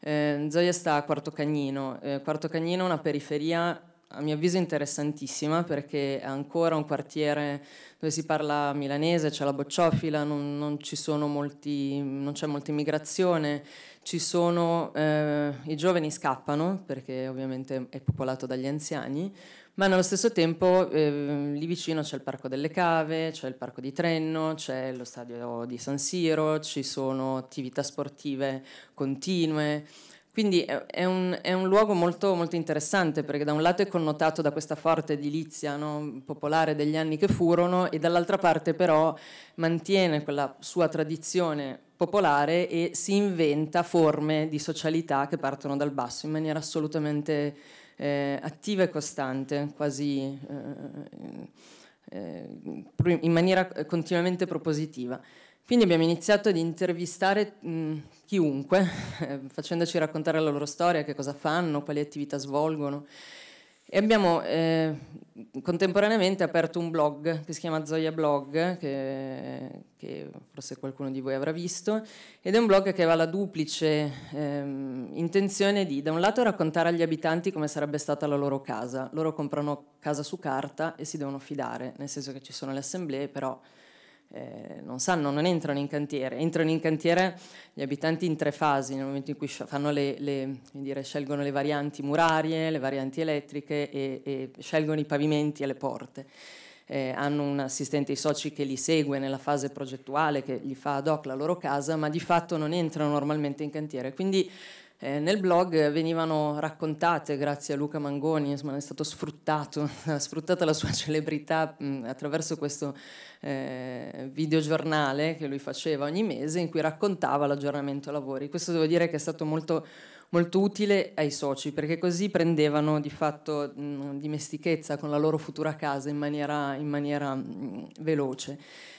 Eh, Zoya sta a Quarto Cagnino, eh, Quarto Cagnino è una periferia a mio avviso interessantissima perché è ancora un quartiere dove si parla milanese, c'è la bocciofila, non, non, molti, non c'è molta immigrazione, sono, eh, i giovani scappano perché ovviamente è popolato dagli anziani, ma nello stesso tempo eh, lì vicino c'è il Parco delle Cave, c'è il Parco di Trenno, c'è lo stadio di San Siro, ci sono attività sportive continue. Quindi è un, è un luogo molto, molto, interessante perché da un lato è connotato da questa forte edilizia no, popolare degli anni che furono e dall'altra parte però mantiene quella sua tradizione popolare e si inventa forme di socialità che partono dal basso in maniera assolutamente eh, attiva e costante, quasi eh, eh in maniera eh, continuamente propositiva. Quindi abbiamo iniziato ad intervistare mh, mm, chiunque, eh, facendoci raccontare la loro storia, che cosa fanno, quali attività svolgono e abbiamo eh, contemporaneamente aperto un blog che si chiama Zoya Blog, che, che, forse qualcuno di voi avrà visto, ed è un blog che aveva la duplice ehm, intenzione di, da un lato, raccontare agli abitanti come sarebbe stata la loro casa. Loro comprano casa su carta e si devono fidare, nel senso che ci sono le assemblee, però eh, non sanno, non entrano in cantiere. Entrano in cantiere gli abitanti in tre fasi, nel momento in cui le, le, dire, scelgono le varianti murarie, le varianti elettriche e, e scelgono i pavimenti e le porte. Eh, hanno un assistente ai soci che li segue nella fase progettuale, che gli fa ad hoc la loro casa, ma di fatto non entrano normalmente in cantiere. Quindi eh, nel blog venivano raccontate, grazie a Luca Mangoni, insomma, è stato sfruttato, sfruttata la sua celebrità mh, attraverso questo eh, videogiornale che lui faceva ogni mese in cui raccontava l'aggiornamento lavori. Questo devo dire che è stato molto, molto utile ai soci perché così prendevano di fatto dimestichezza con la loro futura casa in maniera, in maniera mh, veloce.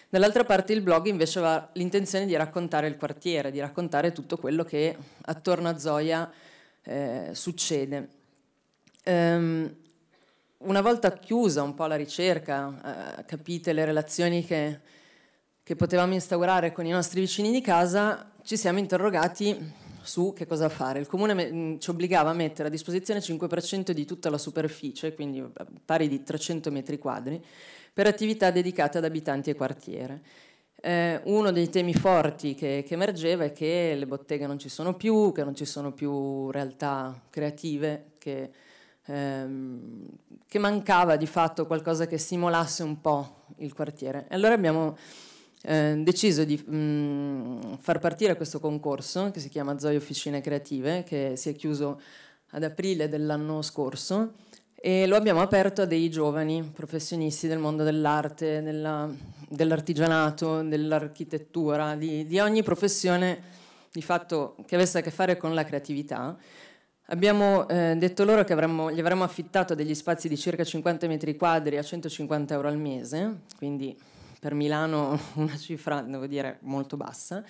Dall'altra parte il blog invece aveva l'intenzione di raccontare il quartiere, di raccontare tutto quello che attorno a Zoya eh, succede. Um, una volta chiusa un po' la ricerca, eh, capite le relazioni che, che potevamo instaurare con i nostri vicini di casa, ci siamo interrogati su che cosa fare. Il comune mm, ci obbligava a mettere a disposizione 5% di tutta la superficie, quindi pari di 300 metri quadri, per attività dedicate ad abitanti e quartiere. Eh, uno dei temi forti che, che, emergeva è che le botteghe non ci sono più, che non ci sono più realtà creative, che, ehm, che mancava di fatto qualcosa che stimolasse un po' il quartiere. E allora abbiamo eh, deciso di mh, mm, far partire questo concorso che si chiama Zoe Officine Creative, che si è chiuso ad aprile dell'anno scorso e lo abbiamo aperto a dei giovani professionisti del mondo dell'arte, dell'artigianato, dell'architettura, di, di, ogni professione di fatto che avesse a che fare con la creatività. Abbiamo eh, detto loro che avremmo, gli avremmo affittato degli spazi di circa 50 metri quadri a 150 euro al mese, quindi per Milano una cifra, devo dire, molto bassa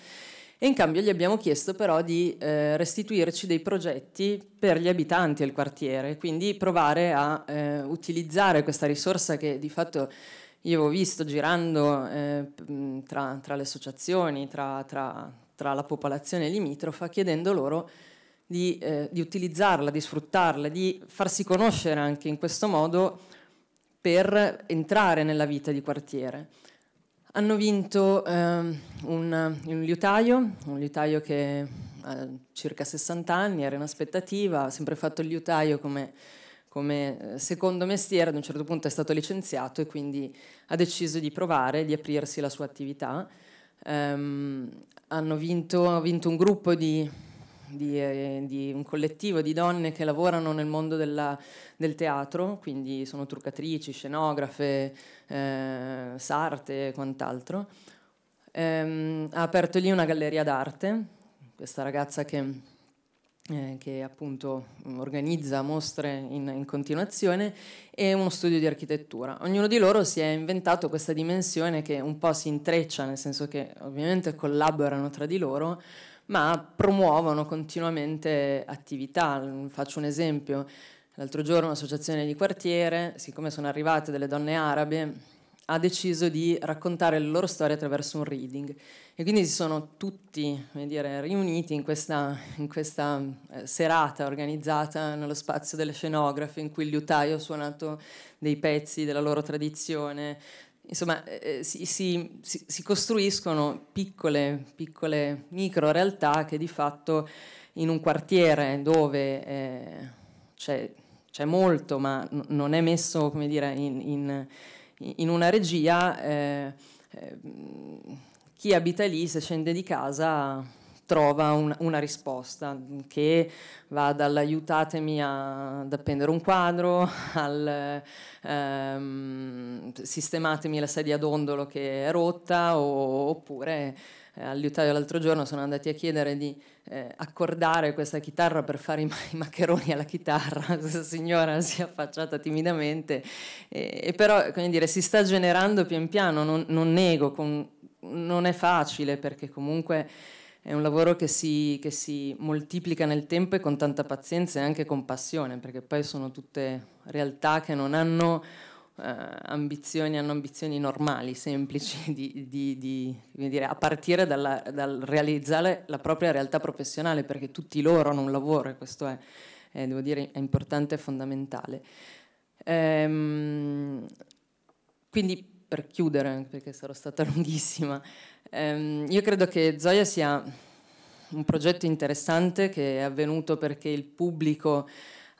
e in cambio gli abbiamo chiesto però di eh, restituirci dei progetti per gli abitanti del quartiere, quindi provare a eh, utilizzare questa risorsa che di fatto io ho visto girando eh, tra, tra, le associazioni, tra, tra, tra, la popolazione limitrofa, chiedendo loro di, eh, di utilizzarla, di sfruttarla, di farsi conoscere anche in questo modo per entrare nella vita di quartiere hanno vinto eh, un, un, liutaio, un liutaio che ha circa 60 anni, era in aspettativa, ha sempre fatto il liutaio come, come eh, secondo mestiere, ad un certo punto è stato licenziato e quindi ha deciso di provare, di aprirsi la sua attività. Um, hanno vinto, vinto, un gruppo di, di, eh, di, un collettivo di donne che lavorano nel mondo della del teatro, quindi sono truccatrici, scenografe, eh, sarte e quant'altro. Ehm, ha aperto lì una galleria d'arte, questa ragazza che, eh, che appunto mm, organizza mostre in, in continuazione, e uno studio di architettura. Ognuno di loro si è inventato questa dimensione che un po' si intreccia, nel senso che ovviamente collaborano tra di loro, ma promuovono continuamente attività. Faccio un esempio, l'altro giorno un'associazione di quartiere, siccome sono arrivate delle donne arabe, ha deciso di raccontare le loro storie attraverso un reading e quindi si sono tutti dire, riuniti in questa, in questa, eh, serata organizzata nello spazio delle scenografe in cui il liutaio ha suonato dei pezzi della loro tradizione. Insomma, eh, eh si, si, si, costruiscono piccole, piccole micro realtà che di fatto in un quartiere dove eh, c'è c'è cioè, molto, ma non è messo come dire, in, in, in una regia, eh, eh, chi abita lì, se scende di casa, trova un, una risposta che va dall'aiutatemi ad appendere un quadro al ehm, sistematemi la sedia dondolo che è rotta o, oppure eh, all'Iutaio l'altro giorno sono andati a chiedere di eh, accordare questa chitarra per fare i, i maccheroni alla chitarra, questa signora si è affacciata timidamente, e, e però dire, si sta generando pian piano, non, non nego, con, non è facile perché comunque è un lavoro che si, che si, moltiplica nel tempo e con tanta pazienza e anche con passione, perché poi sono tutte realtà che non hanno eh, ambizioni, hanno ambizioni normali, semplici, di, di, di dire, a partire dalla, dal realizzare la propria realtà professionale, perché tutti loro hanno un lavoro e questo è, eh, devo dire, è importante e fondamentale. Ehm, quindi per chiudere, perché sarò stata lunghissima, ehm, io credo che Zoya sia un progetto interessante che è avvenuto perché il pubblico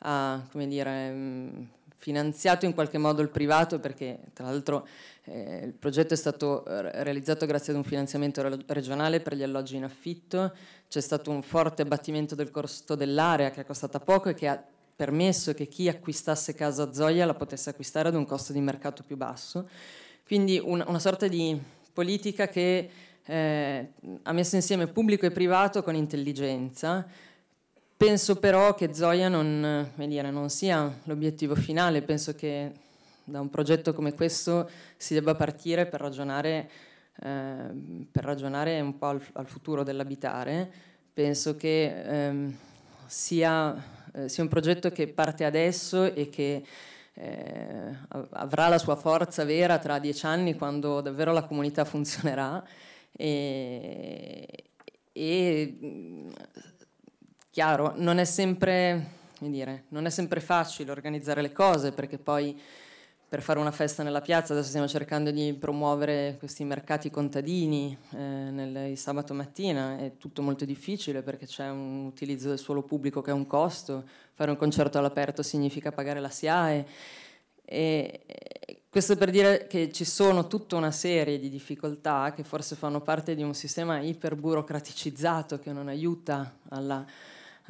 ha, come dire, ehm, finanziato in qualche modo il privato perché tra l'altro eh, il progetto è stato eh, realizzato grazie ad un finanziamento regionale per gli alloggi in affitto, c'è stato un forte abbattimento del costo dell'area che è costata poco e che ha permesso che chi acquistasse casa a Zoya la potesse acquistare ad un costo di mercato più basso. Quindi un, una sorta di politica che eh, ha messo insieme pubblico e privato con intelligenza, Penso però che Zoya non, eh, dire, non sia l'obiettivo finale, penso che da un progetto come questo si debba partire per ragionare, eh, per ragionare un po' al, al futuro dell'abitare. Penso che ehm, sia, eh, sia, un progetto che parte adesso e che eh, avrà la sua forza vera tra dieci anni quando davvero la comunità funzionerà. E, e mm, Chiaro, non è sempre, dire, non è sempre facile organizzare le cose perché poi per fare una festa nella piazza, adesso stiamo cercando di promuovere questi mercati contadini eh, nel, il sabato mattina, è tutto molto difficile perché c'è un utilizzo del suolo pubblico che è un costo, fare un concerto all'aperto significa pagare la SIAE. E, e questo per dire che ci sono tutta una serie di difficoltà che forse fanno parte di un sistema iperburocraticizzato che non aiuta alla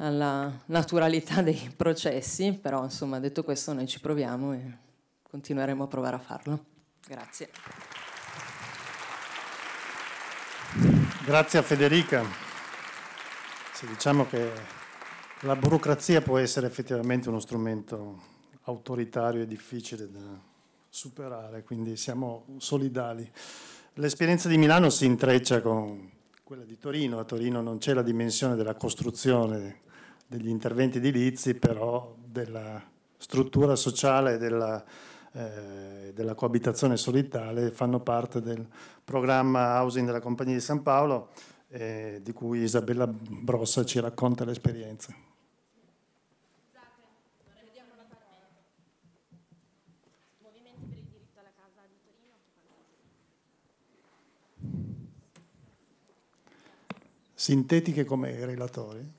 alla naturalità dei processi, però insomma detto questo noi ci proviamo e continueremo a provare a farlo. Grazie. Grazie a Federica. Se diciamo che la burocrazia può essere effettivamente uno strumento autoritario e difficile da superare, quindi siamo solidali. L'esperienza di Milano si intreccia con quella di Torino, a Torino non c'è la dimensione della costruzione degli interventi edilizi, però della struttura sociale e della, eh, della coabitazione solitale fanno parte del programma Housing della Compagnia di San Paolo eh, di cui Isabella Brossa ci racconta l'esperienza. Sintetiche come relatori?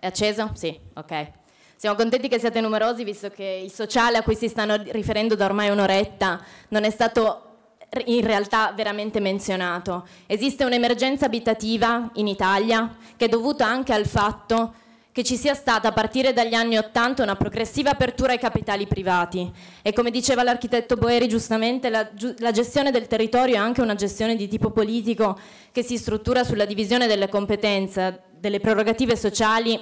È acceso? Sì, ok. Siamo contenti che siate numerosi visto che il sociale a cui si stanno riferendo da ormai un'oretta non è stato in realtà veramente menzionato. Esiste un'emergenza abitativa in Italia che è dovuta anche al fatto che ci sia stata a partire dagli anni Ottanta una progressiva apertura ai capitali privati e come diceva l'architetto Boeri giustamente la, la, gestione del territorio è anche una gestione di tipo politico che si struttura sulla divisione delle competenze, delle prerogative sociali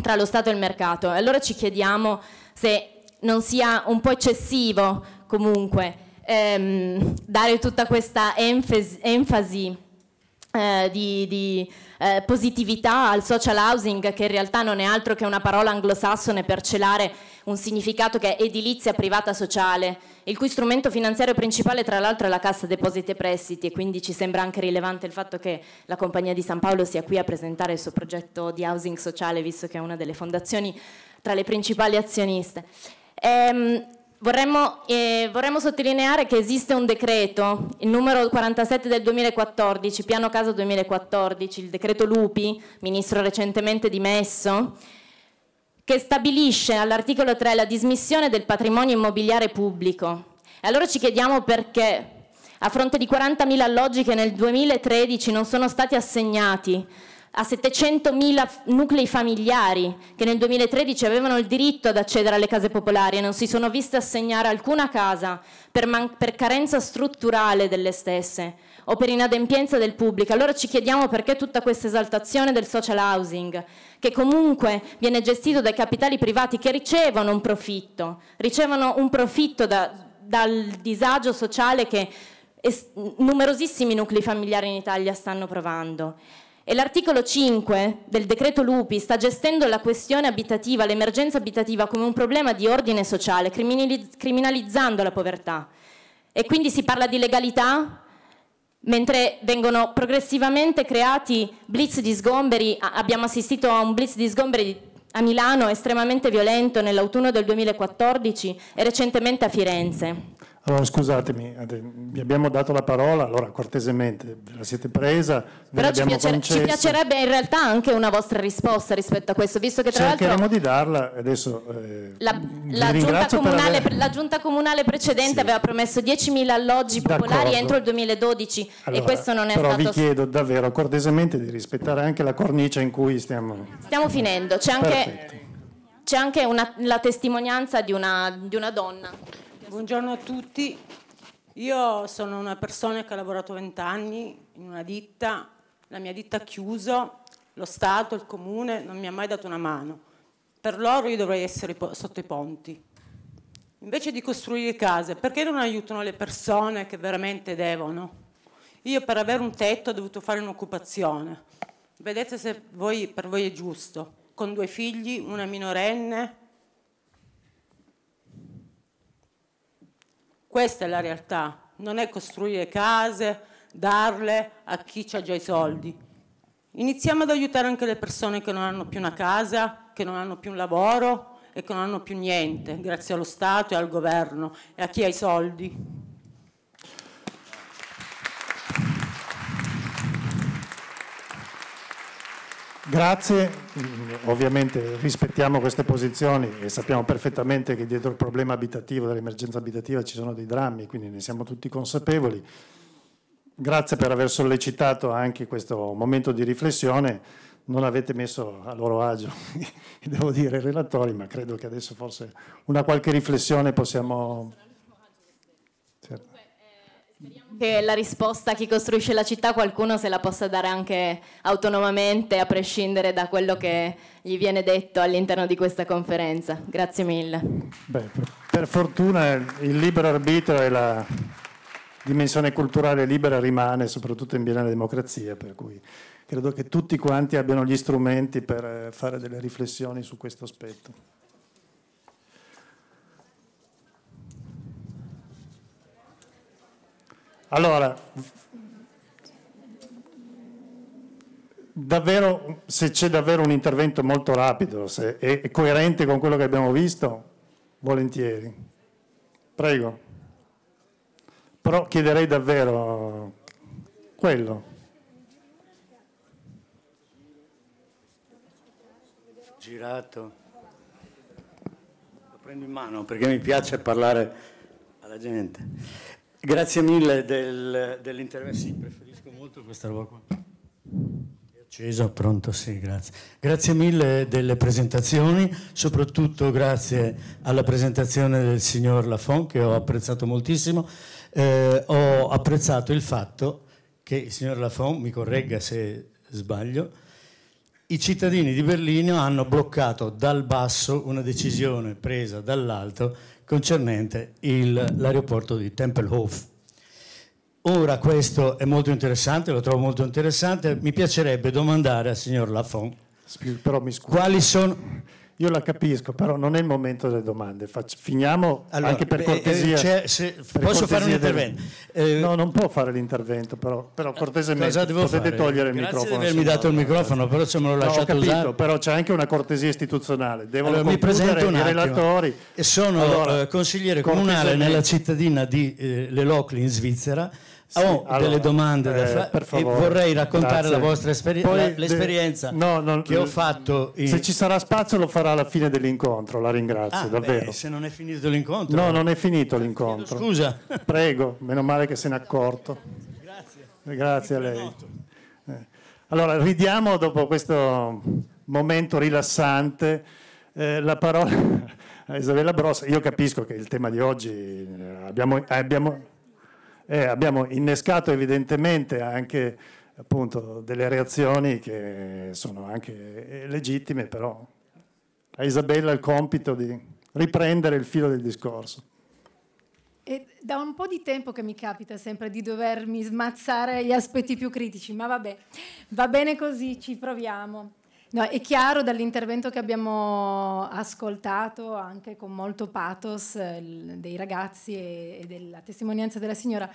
tra lo Stato e il mercato. E allora ci chiediamo se non sia un po' eccessivo comunque ehm, dare tutta questa enfasi, enfasi eh, di, di eh, positività al social housing che in realtà non è altro che una parola anglosassone per celare un significato che è edilizia privata sociale, il cui strumento finanziario principale tra l'altro è la Cassa Depositi e Prestiti e quindi ci sembra anche rilevante il fatto che la Compagnia di San Paolo sia qui a presentare il suo progetto di housing sociale visto che è una delle fondazioni tra le principali azioniste. Ehm, Vorremmo, eh, vorremmo, sottolineare che esiste un decreto, il numero 47 del 2014, piano casa 2014, il decreto Lupi, ministro recentemente dimesso, che stabilisce all'articolo 3 la dismissione del patrimonio immobiliare pubblico. E allora ci chiediamo perché, a fronte di 40.000 alloggi che nel 2013 non sono stati assegnati, a 700.000 nuclei familiari che nel 2013 avevano il diritto ad accedere alle case popolari e non si sono viste assegnare alcuna casa per, per carenza strutturale delle stesse o per inadempienza del pubblico. Allora ci chiediamo perché tutta questa esaltazione del social housing, che comunque viene gestito dai capitali privati che ricevono un profitto, ricevono un profitto da, dal disagio sociale che numerosissimi nuclei familiari in Italia stanno provando e l'articolo 5 del decreto Lupi sta gestendo la questione abitativa, l'emergenza abitativa come un problema di ordine sociale, criminalizzando la povertà. E quindi si parla di legalità, mentre vengono progressivamente creati blitz di sgomberi, abbiamo assistito a un blitz di sgomberi a Milano estremamente violento nell'autunno del 2014 e recentemente a Firenze. Allora, scusatemi, vi abbiamo dato la parola, allora cortesemente ve la siete presa, Però ci, piacere, ci, piacerebbe in realtà anche una vostra risposta rispetto a questo, visto che tra l'altro... Cercheremo di darla, adesso eh, la, la, giunta comunale, aver... la, giunta comunale, precedente sì. aveva promesso 10.000 alloggi popolari entro il 2012 allora, e questo non è però stato... Però vi chiedo davvero cortesemente di rispettare anche la cornice in cui stiamo... Stiamo finendo, c'è anche, anche una, la testimonianza di una, di una donna. Buongiorno a tutti. Io sono una persona che ha lavorato vent'anni in una ditta, la mia ditta ha chiuso, lo Stato, il Comune non mi ha mai dato una mano. Per loro io dovrei essere sotto i ponti. Invece di costruire case, perché non aiutano le persone che veramente devono? Io per avere un tetto ho dovuto fare un'occupazione. Vedete se voi, per voi è giusto. Con due figli, una minorenne, Questa è la realtà, non è costruire case, darle a chi ha già i soldi. Iniziamo ad aiutare anche le persone che non hanno più una casa, che non hanno più un lavoro e che non hanno più niente, grazie allo Stato e al governo e a chi ha i soldi. Grazie, ovviamente rispettiamo queste posizioni e sappiamo perfettamente che dietro il problema abitativo, dell'emergenza abitativa ci sono dei drammi, quindi ne siamo tutti consapevoli. Grazie per aver sollecitato anche questo momento di riflessione, non avete messo a loro agio, devo dire, i relatori, ma credo che adesso forse una qualche riflessione possiamo che la risposta a chi costruisce la città qualcuno se la possa dare anche autonomamente, a prescindere da quello che gli viene detto all'interno di questa conferenza. Grazie mille. Beh, per fortuna il libero arbitro e la dimensione culturale libera rimane, soprattutto in Biennale Democrazia, per cui credo che tutti quanti abbiano gli strumenti per eh, fare delle riflessioni su questo aspetto. Allora, davvero, se c'è davvero un intervento molto rapido se, e, coerente con quello che abbiamo visto, volentieri. Prego. Però chiederei davvero quello. Girato. Lo prendo in mano perché mi piace parlare alla gente. Grazie mille del, dell'intervento. Sì, preferisco molto questa roba qua. È acceso, pronto, sì, grazie. Grazie mille delle presentazioni, soprattutto grazie alla presentazione del signor Lafon che ho apprezzato moltissimo. Eh, ho apprezzato il fatto che il signor Lafon, mi corregga se sbaglio, i cittadini di Berlino hanno bloccato dal basso una decisione presa dall'alto concernente l'aeroporto di Tempelhof. Ora questo è molto interessante, lo trovo molto interessante, mi piacerebbe domandare al signor Lafon Spir, quali sono... Io la capisco, però non è il momento delle domande. Faccio, finiamo allora, anche per cortesia. Eh, se, per posso cortesia fare un intervento? Del... Eh, no, non può fare l'intervento, però, però eh, cortesemente potete fare? togliere il Grazie microfono. Grazie avermi dato no, il microfono, però se me lo lasciate no, capito, usare. però c'è anche una cortesia istituzionale. Devo allora, mi presento un i relatori. Sono allora, eh, consigliere comunale nella cittadina di eh, Lelocli in Svizzera sì, oh, allora, delle domande eh, da fare. Per favore. E vorrei raccontare Grazie. la vostra esperienza, l'esperienza de... no, no, che ho fatto. In... Se ci sarà spazio lo farà alla fine dell'incontro, la ringrazio, ah, davvero. Beh, se non è finito l'incontro. No, non è finito l'incontro. Scusa. Prego, meno male che se n'è accorto. Grazie. Grazie a lei. Eh, allora, ridiamo dopo questo momento rilassante eh, la parola a Isabella Brossa. Io capisco che il tema di oggi eh, abbiamo, abbiamo eh, abbiamo innescato evidentemente anche appunto, delle reazioni che sono anche eh, legittime, però a Isabella il compito di riprendere il filo del discorso. E da un po' di tempo che mi capita sempre di dovermi smazzare gli aspetti più critici, ma vabbè, va bene così, ci proviamo. No, è chiaro dall'intervento che abbiamo ascoltato anche con molto pathos eh, dei ragazzi e della testimonianza della signora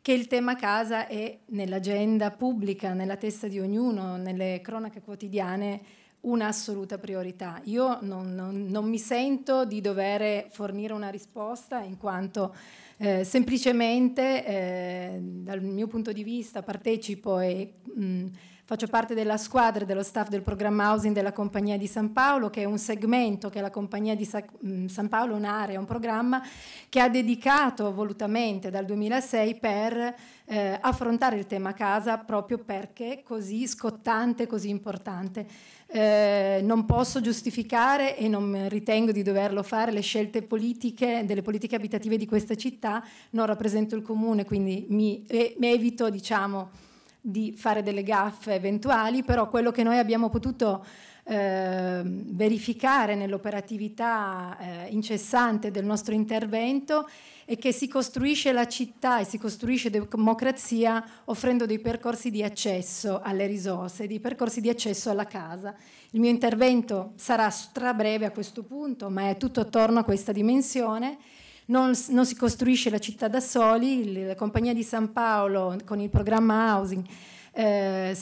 che il tema casa è nell'agenda pubblica, nella testa di ognuno, nelle cronache quotidiane un'assoluta priorità. Io non, non, non, mi sento di dover fornire una risposta in quanto eh, semplicemente eh, dal mio punto di vista partecipo e mh, mm, Faccio parte della squadra e dello staff del programma Housing della Compagnia di San Paolo, che è un segmento che la Compagnia di Sa mm, San Paolo, un'area, un programma che ha dedicato volutamente dal 2006 per eh, affrontare il tema casa proprio perché così scottante, così importante. Eh, non posso giustificare e non ritengo di doverlo fare le scelte politiche delle politiche abitative di questa città, non rappresento il comune, quindi mi, e, mi evito, diciamo, di fare delle gaffe eventuali, però quello che noi abbiamo potuto eh, verificare nell'operatività eh, incessante del nostro intervento è che si costruisce la città e si costruisce democrazia offrendo dei percorsi di accesso alle risorse, dei percorsi di accesso alla casa. Il mio intervento sarà strabreve a questo punto, ma è tutto attorno a questa dimensione non, non si costruisce la città da soli, la compagnia di San Paolo con il programma Housing eh,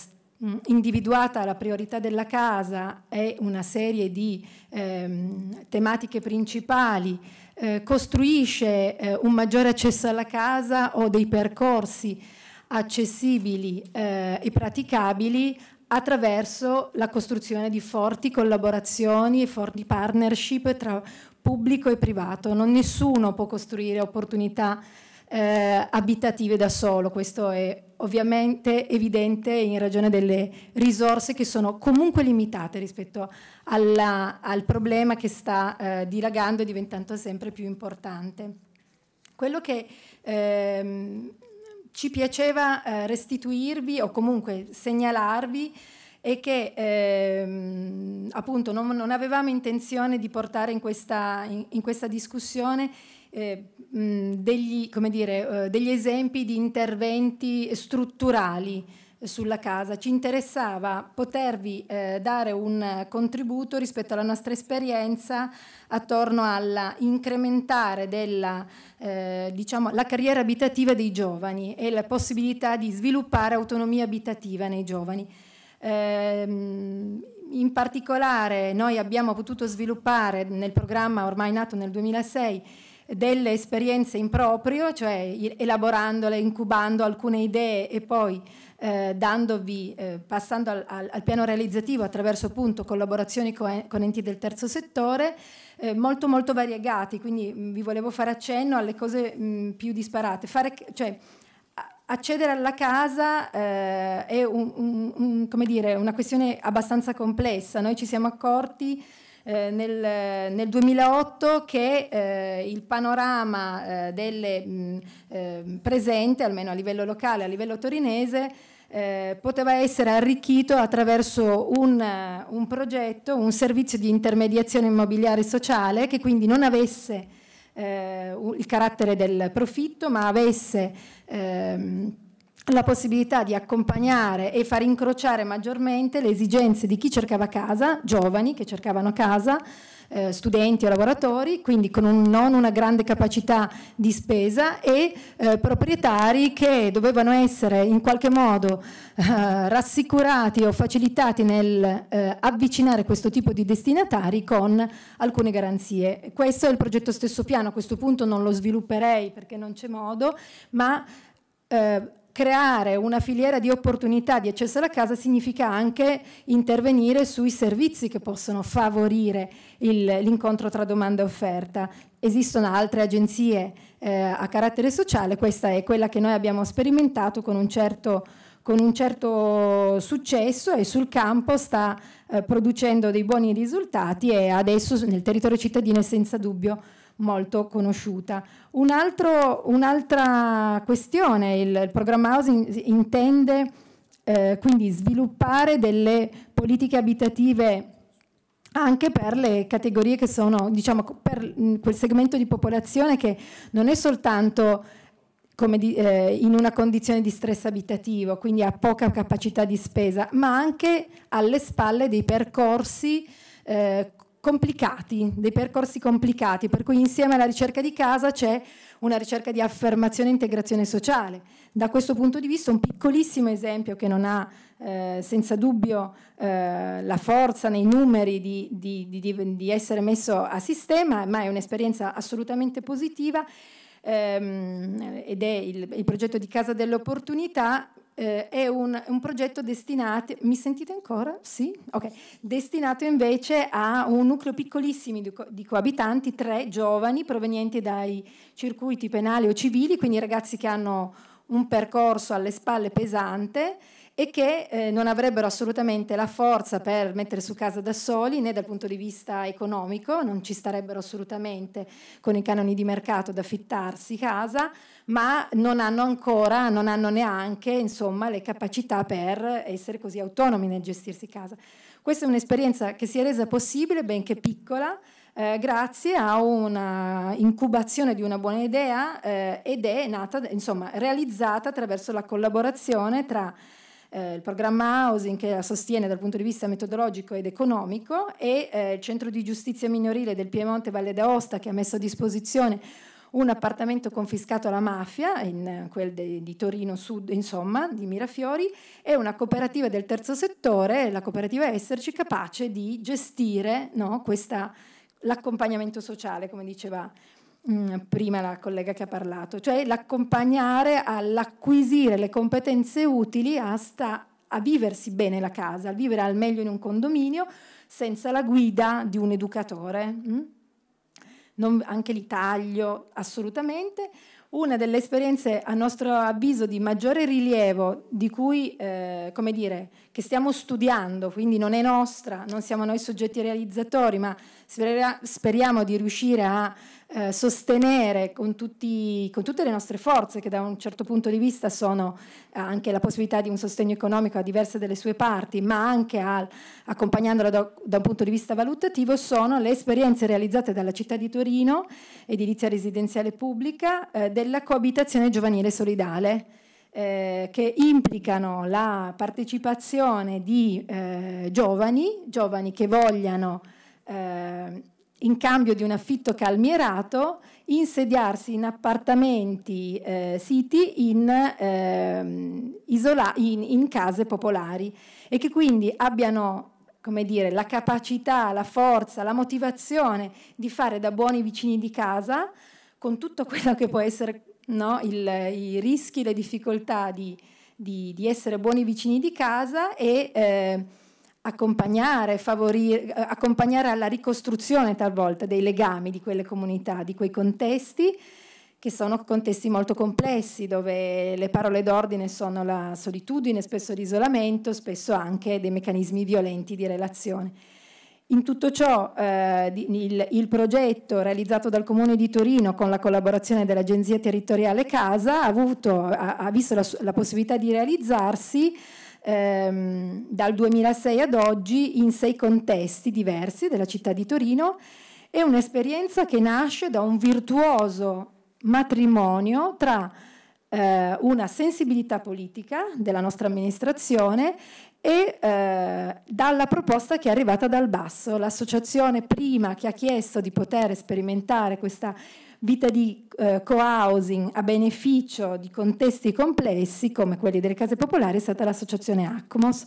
individuata la priorità della casa e una serie di ehm, tematiche principali, eh, costruisce eh, un maggiore accesso alla casa o dei percorsi accessibili eh, e praticabili attraverso la costruzione di forti collaborazioni e forti partnership tra pubblico e privato, non nessuno può costruire opportunità eh, abitative da solo, questo è ovviamente evidente in ragione delle risorse che sono comunque limitate rispetto alla, al problema che sta eh, dilagando e diventando sempre più importante. Quello che ehm, ci piaceva eh, restituirvi o comunque segnalarvi e che ehm, appunto non, non, avevamo intenzione di portare in questa, in, in questa discussione eh, mh, degli, dire, eh, degli, esempi di interventi strutturali sulla casa. Ci interessava potervi eh, dare un contributo rispetto alla nostra esperienza attorno all'incrementare della eh, diciamo, la carriera abitativa dei giovani e la possibilità di sviluppare autonomia abitativa nei giovani. Ehm, in particolare noi abbiamo potuto sviluppare nel programma ormai nato nel 2006 delle esperienze in proprio, cioè elaborandole, incubando alcune idee e poi eh, dandovi, eh, passando al, al, al, piano realizzativo attraverso appunto collaborazioni con, con enti del terzo settore, eh, molto molto variegati, quindi mh, vi volevo fare accenno alle cose mh, più disparate. Fare, cioè, accedere alla casa eh, è un, un, un, dire, una questione abbastanza complessa. Noi ci siamo accorti eh, nel, nel, 2008 che eh, il panorama eh, delle, mh, mm, eh, presente, almeno a livello locale, a livello torinese, eh, poteva essere arricchito attraverso un, un progetto, un servizio di intermediazione immobiliare sociale che quindi non avesse eh, il carattere del profitto, ma avesse ehm, la possibilità di accompagnare e far incrociare maggiormente le esigenze di chi cercava casa, giovani che cercavano casa, eh, studenti o lavoratori, quindi con un, non una grande capacità di spesa e eh, proprietari che dovevano essere in qualche modo eh, rassicurati o facilitati nel eh, avvicinare questo tipo di destinatari con alcune garanzie. Questo è il progetto stesso piano, a questo punto non lo svilupperei perché non c'è modo, ma eh, creare una filiera di opportunità di accesso alla casa significa anche intervenire sui servizi che possono favorire l'incontro tra domanda e offerta. Esistono altre agenzie eh, a carattere sociale, questa è quella che noi abbiamo sperimentato con un certo, con un certo successo e sul campo sta eh, producendo dei buoni risultati e adesso nel territorio cittadino è senza dubbio molto conosciuta. Un'altra questione, il, il, programma housing intende eh, quindi sviluppare delle politiche abitative anche per le categorie che sono, diciamo, per mm, quel segmento di popolazione che non è soltanto di, eh, in una condizione di stress abitativo, quindi ha poca capacità di spesa, ma anche alle spalle dei percorsi eh, complicati, dei percorsi complicati, per cui insieme alla ricerca di casa c'è una ricerca di affermazione e integrazione sociale. Da questo punto di vista un piccolissimo esempio che non ha eh, senza dubbio eh, la forza nei numeri di, di, di, di, essere messo a sistema, ma è un'esperienza assolutamente positiva ehm, ed è il, il progetto di Casa dell'Opportunità eh, è un, un, progetto destinato, mi sentite ancora? Sì? Okay. Destinato invece a un nucleo piccolissimo di, co- di, coabitanti, tre giovani provenienti dai circuiti penali o civili, quindi ragazzi che hanno un percorso alle spalle pesante e che eh, non avrebbero assolutamente la forza per mettere su casa da soli né dal punto di vista economico, non ci starebbero assolutamente con i canoni di mercato ad affittarsi casa, ma non hanno ancora, non hanno neanche insomma, le capacità per essere così autonomi nel gestirsi casa. Questa è un'esperienza che si è resa possibile, benché piccola, eh, grazie a una incubazione di una buona idea eh, ed è nata, insomma, realizzata attraverso la collaborazione tra eh, il programma Housing che la sostiene dal punto di vista metodologico ed economico e eh, il Centro di Giustizia Minorile del Piemonte Valle d'Aosta che ha messo a disposizione un appartamento confiscato alla mafia, in quel de, di Torino Sud, insomma, di Mirafiori, e una cooperativa del terzo settore, la cooperativa Esserci, capace di gestire no, questa l'accompagnamento sociale, come diceva Mm, prima la collega che ha parlato, cioè l'accompagnare all'acquisire le competenze utili a, sta, a viversi bene la casa, a vivere al meglio in un condominio senza la guida di un educatore. Mm? Non, anche lì taglio assolutamente. Una delle esperienze a nostro avviso di maggiore rilievo, di cui, eh, come dire, che stiamo studiando, quindi non è nostra, non siamo noi soggetti realizzatori, ma speriamo di riuscire a eh, sostenere con, tutti, con, tutte le nostre forze, che da un certo punto di vista sono eh, anche la possibilità di un sostegno economico a diverse delle sue parti, ma anche al, accompagnandola da, da un punto di vista valutativo, sono le esperienze realizzate dalla città di Torino, edilizia residenziale pubblica, eh, della coabitazione giovanile solidale. Eh, che implicano la partecipazione di eh, giovani, giovani che vogliano eh, in cambio di un affitto calmierato, insediarsi in appartamenti eh, siti in, eh, in, in, case popolari e che quindi abbiano come dire, la capacità, la forza, la motivazione di fare da buoni vicini di casa con tutto quello che può essere no, il, i rischi, le difficoltà di, di, di, essere buoni vicini di casa e eh, accompagnare, favorire, eh, accompagnare alla ricostruzione talvolta dei legami di quelle comunità, di quei contesti che sono contesti molto complessi dove le parole d'ordine sono la solitudine, spesso l'isolamento, spesso anche dei meccanismi violenti di relazione. In tutto ciò eh, il, il, progetto realizzato dal Comune di Torino con la collaborazione dell'Agenzia Territoriale Casa ha, avuto, ha, ha visto la, la possibilità di realizzarsi ehm, dal 2006 ad oggi in sei contesti diversi della città di Torino. È un'esperienza che nasce da un virtuoso matrimonio tra eh, una sensibilità politica della nostra amministrazione e eh, dalla proposta che è arrivata dal basso. L'associazione prima che ha chiesto di poter sperimentare questa vita di eh, co-housing a beneficio di contesti complessi come quelli delle case popolari è stata l'associazione ACMOS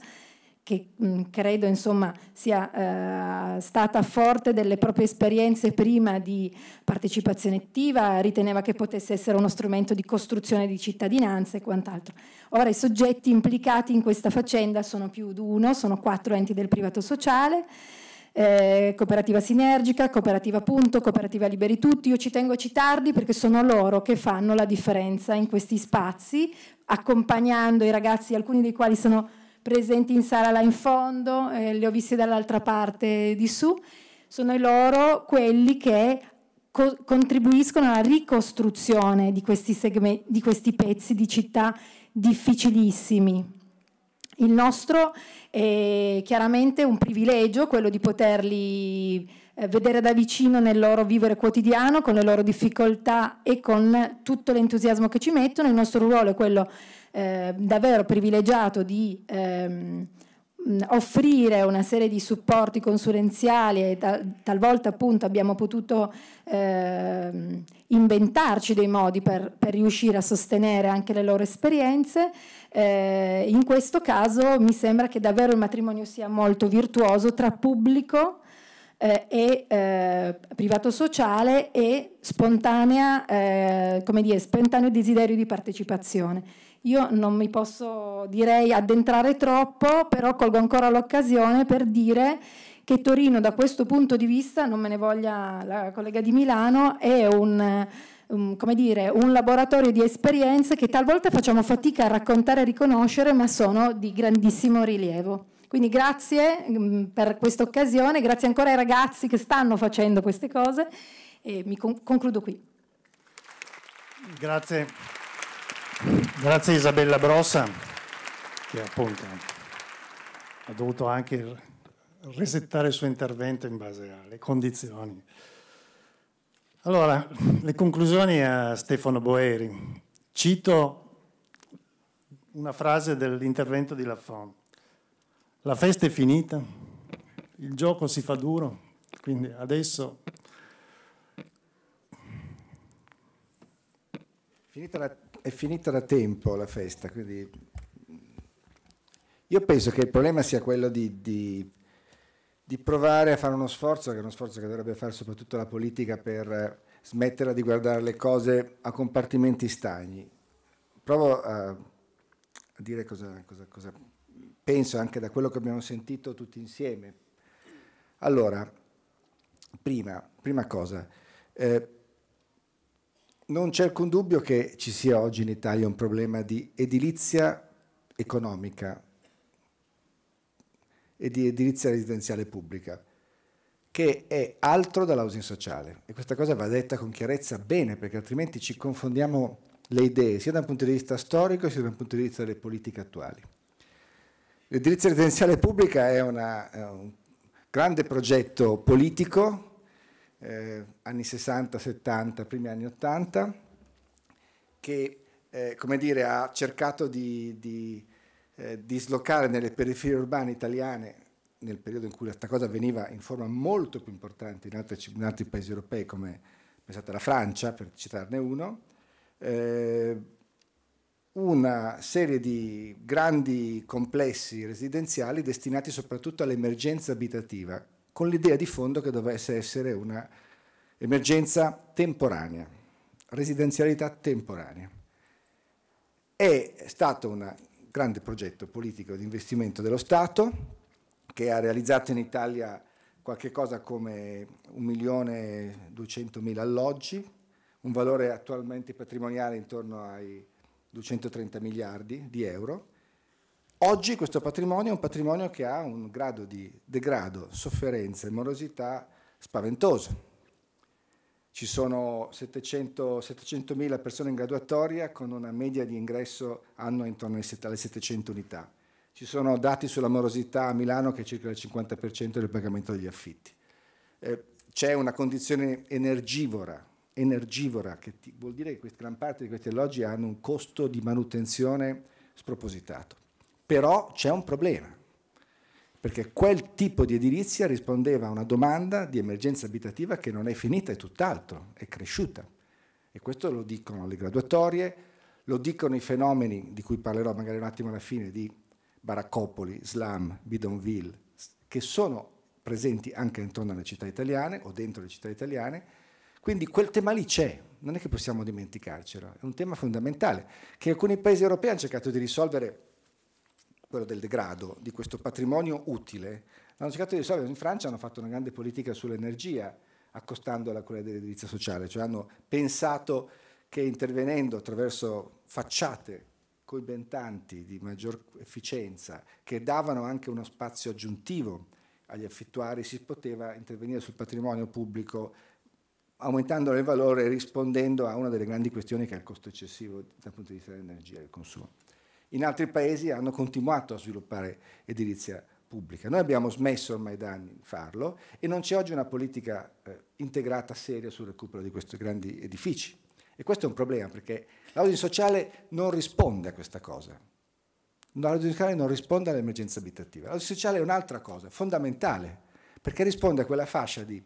che mh, mm, credo insomma, sia eh, stata forte delle proprie esperienze prima di partecipazione attiva, riteneva che potesse essere uno strumento di costruzione di cittadinanza e quant'altro. Ora i soggetti implicati in questa faccenda sono più di uno, sono quattro enti del privato sociale, eh, Cooperativa Sinergica, Cooperativa Punto, Cooperativa Liberi Tutti. Io ci tengo a citarli perché sono loro che fanno la differenza in questi spazi, accompagnando i ragazzi, alcuni dei quali sono presenti in sala là in fondo, eh, le ho viste dall'altra parte di su. Sono loro quelli che co contribuiscono alla ricostruzione di questi, di questi pezzi di città difficilissimi. Il nostro è chiaramente un privilegio quello di poterli eh, vedere da vicino nel loro vivere quotidiano, con le loro difficoltà e con tutto l'entusiasmo che ci mettono. Il nostro ruolo è quello eh, davvero privilegiato di ehm, offrire una serie di supporti consulenziali e tal talvolta appunto abbiamo potuto ehm, inventarci dei modi per, per riuscire a sostenere anche le loro esperienze. Eh, in questo caso mi sembra che davvero il matrimonio sia molto virtuoso tra pubblico eh, e eh, privato sociale e spontanea, eh, come dire, spontaneo desiderio di partecipazione. Io non mi posso, direi, addentrare troppo, però colgo ancora l'occasione per dire che Torino da questo punto di vista, non me ne voglia la collega di Milano, è un um, come dire, un laboratorio di esperienze che talvolta facciamo fatica a raccontare e riconoscere, ma sono di grandissimo rilievo. Quindi grazie um, per questa occasione, grazie ancora ai ragazzi che stanno facendo queste cose e mi con concludo qui. Grazie. Grazie Isabella Brossa che appunto ha dovuto anche resettare il suo intervento in base alle condizioni. Allora, le conclusioni a Stefano Boeri. Cito una frase dell'intervento di Lafon. La festa è finita, il gioco si fa duro, quindi adesso... Finita la, è finita da tempo la festa, quindi... Io penso che il problema sia quello di, di di provare a fare uno sforzo, che è uno sforzo che dovrebbe fare soprattutto la politica per eh, smetterla di guardare le cose a compartimenti stagni. Provo a, dire cosa, cosa, cosa penso anche da quello che abbiamo sentito tutti insieme. Allora, prima, prima cosa, eh, non c'è alcun dubbio che ci sia oggi in Italia un problema di edilizia economica, e di edilizia residenziale pubblica, che è altro dall'housing sociale. E questa cosa va detta con chiarezza bene, perché altrimenti ci confondiamo le idee, sia da un punto di vista storico, sia da un punto di vista delle politiche attuali. L'edilizia residenziale pubblica è, una, è, un grande progetto politico, eh, anni 60, 70, primi anni 80, che eh, dire, ha cercato di, di eh, dislocare nelle periferie urbane italiane nel periodo in cui questa cosa avveniva in forma molto più importante in altri, in altri paesi europei come pensate alla Francia, per citarne uno, eh, una serie di grandi complessi residenziali destinati soprattutto all'emergenza abitativa, con l'idea di fondo che dovesse essere una emergenza temporanea, residenzialità temporanea. È stata una grande progetto politico di investimento dello Stato che ha realizzato in Italia qualche cosa come 1.200.000 alloggi, un valore attualmente patrimoniale intorno ai 230 miliardi di euro. Oggi questo patrimonio è un patrimonio che ha un grado di degrado, sofferenza e morosità spaventoso ci sono 700.000 persone in graduatoria con una media di ingresso anno intorno alle 700 unità. Ci sono dati sulla morosità a Milano che è circa il 50% del pagamento degli affitti. Eh, c'è una condizione energivora, energivora che ti, vuol dire che gran parte di questi alloggi hanno un costo di manutenzione spropositato. Però c'è un problema perché quel tipo di edilizia rispondeva a una domanda di emergenza abitativa che non è finita, è tutt'altro, è cresciuta. E questo lo dicono le graduatorie, lo dicono i fenomeni di cui parlerò magari un attimo alla fine, di baraccopoli, slam, bidonville, che sono presenti anche intorno alle città italiane o dentro le città italiane. Quindi quel tema lì c'è, non è che possiamo dimenticarcelo, è un tema fondamentale che alcuni paesi europei hanno cercato di risolvere quello del degrado di questo patrimonio utile, l'hanno cercato di risolvere. In Francia hanno fatto una grande politica sull'energia, accostandola a quella dell'edilizia sociale, cioè hanno pensato che intervenendo attraverso facciate coibentanti di maggior efficienza, che davano anche uno spazio aggiuntivo agli affittuari, si poteva intervenire sul patrimonio pubblico aumentando il valore e rispondendo a una delle grandi questioni che è il costo eccessivo dal punto di vista dell'energia e del consumo in altri paesi hanno continuato a sviluppare edilizia pubblica. Noi abbiamo smesso ormai da anni di farlo e non c'è oggi una politica eh, integrata seria sul recupero di questi grandi edifici. E questo è un problema perché l'audio sociale non risponde a questa cosa. L'audio sociale non risponde all'emergenza abitativa. L'audio sociale è un'altra cosa, fondamentale, perché risponde a quella fascia di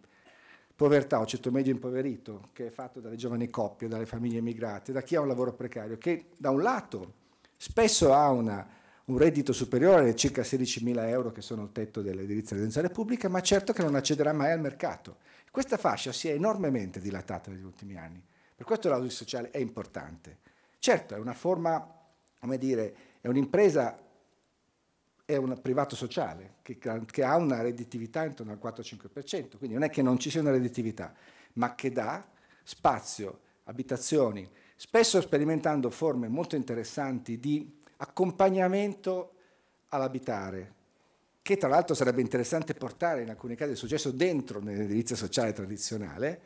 povertà o ceto medio impoverito che è fatto dalle giovani coppie, dalle famiglie immigrate, da chi ha un lavoro precario, che da un lato spesso ha una, un reddito superiore alle circa 16.000 euro che sono il tetto dell'edilizia residenziale pubblica, ma certo che non accederà mai al mercato. Questa fascia si è enormemente dilatata negli ultimi anni, per questo l'audio sociale è importante. Certo, è una forma, come dire, è un'impresa, è un privato sociale che, che ha una redditività intorno al 4-5%, quindi non è che non ci sia una redditività, ma che dà spazio, abitazioni, spesso sperimentando forme molto interessanti di accompagnamento all'abitare, che tra l'altro sarebbe interessante portare in alcuni casi è successo dentro nell'edilizia sociale tradizionale,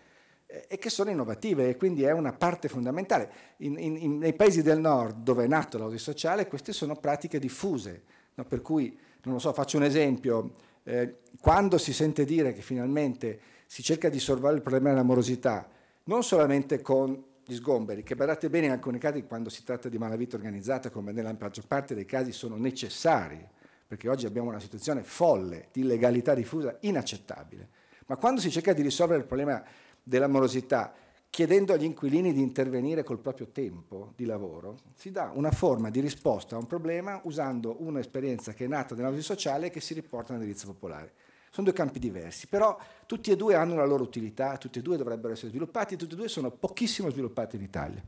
eh, e che sono innovative e quindi è una parte fondamentale. In, in, nei paesi del nord dove è nato l'audio sociale queste sono pratiche diffuse, no? per cui, non lo so, faccio un esempio, eh, quando si sente dire che finalmente si cerca di sorvolare il problema dell'amorosità, non solamente con gli sgomberi, che badate bene in alcuni casi quando si tratta di malavita organizzata, come nella maggior parte dei casi sono necessari, perché oggi abbiamo una situazione folle di illegalità diffusa inaccettabile. Ma quando si cerca di risolvere il problema dell'amorosità chiedendo agli inquilini di intervenire col proprio tempo di lavoro, si dà una forma di risposta a un problema usando un'esperienza che è nata nell'ambito sociale e che si riporta all'indirizzo popolare. Sono due campi diversi, però tutti e due hanno la loro utilità, tutti e due dovrebbero essere sviluppati, tutti e due sono pochissimo sviluppati in Italia.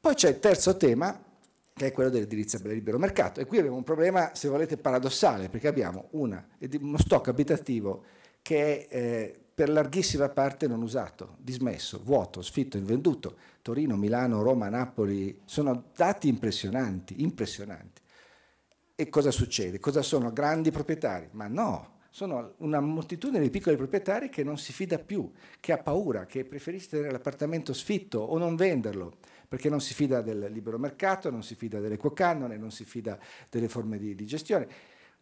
Poi c'è il terzo tema, che è quello dell'edilizia del libero mercato, e qui abbiamo un problema, se volete, paradossale, perché abbiamo una, uno stock abitativo che è eh, per larghissima parte non usato, dismesso, vuoto, sfitto, invenduto. Torino, Milano, Roma, Napoli sono dati impressionanti, impressionanti. E cosa succede? Cosa sono? Grandi proprietari? Ma no, sono una moltitudine di piccoli proprietari che non si fida più, che ha paura, che preferisce tenere l'appartamento sfitto o non venderlo, perché non si fida del libero mercato, non si fida delle cocannone, non si fida delle forme di, di gestione.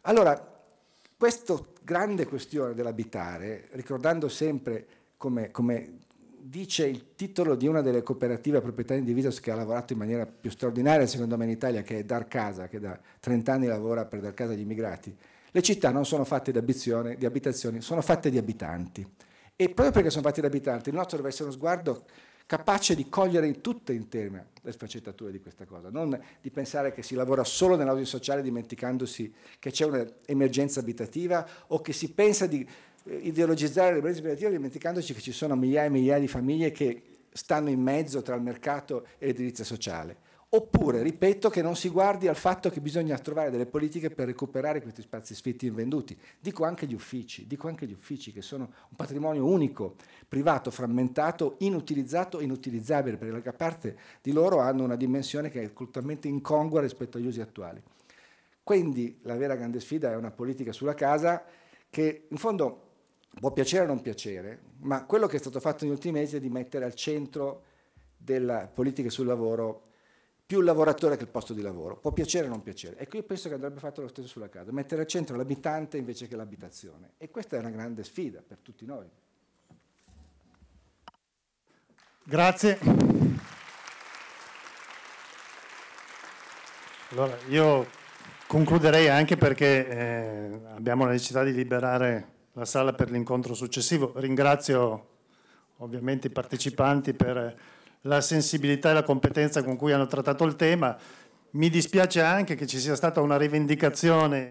Allora, questa grande questione dell'abitare, ricordando sempre come, come dice il titolo di una delle cooperative proprietarie di Vitos che ha lavorato in maniera più straordinaria secondo me in Italia, che è Dar Casa, che da 30 anni lavora per Dar Casa agli immigrati, le città non sono fatte di, di abitazioni, sono fatte di abitanti. E proprio perché sono fatte di abitanti, il nostro deve essere uno sguardo capace di cogliere in tutte interne le sfaccettature di questa cosa, non di pensare che si lavora solo nell'audio sociale dimenticandosi che c'è un'emergenza abitativa o che si pensa di eh, ideologizzare l'emergenza abitativa dimenticandoci che ci sono migliaia e migliaia di famiglie che stanno in mezzo tra il mercato e l'edilizia sociale. Oppure, ripeto, che non si guardi al fatto che bisogna trovare delle politiche per recuperare questi spazi sfitti invenduti. Dico anche gli uffici, dico anche gli uffici che sono un patrimonio unico, privato, frammentato, inutilizzato, inutilizzabile, perché larga parte di loro hanno una dimensione che è completamente incongrua rispetto agli usi attuali. Quindi la vera grande sfida è una politica sulla casa che in fondo può piacere o non piacere, ma quello che è stato fatto negli ultimi mesi è di mettere al centro della politica sul lavoro più il lavoratore che il posto di lavoro. Può piacere o non piacere. Ecco, io penso che andrebbe fatto lo stesso sulla casa, mettere al centro l'abitante invece che l'abitazione. E questa è una grande sfida per tutti noi. Grazie. Allora, io concluderei anche perché eh, abbiamo la necessità di liberare la sala per l'incontro successivo. Ringrazio ovviamente i partecipanti per la sensibilità e la competenza con cui hanno trattato il tema. Mi dispiace anche che ci sia stata una rivendicazione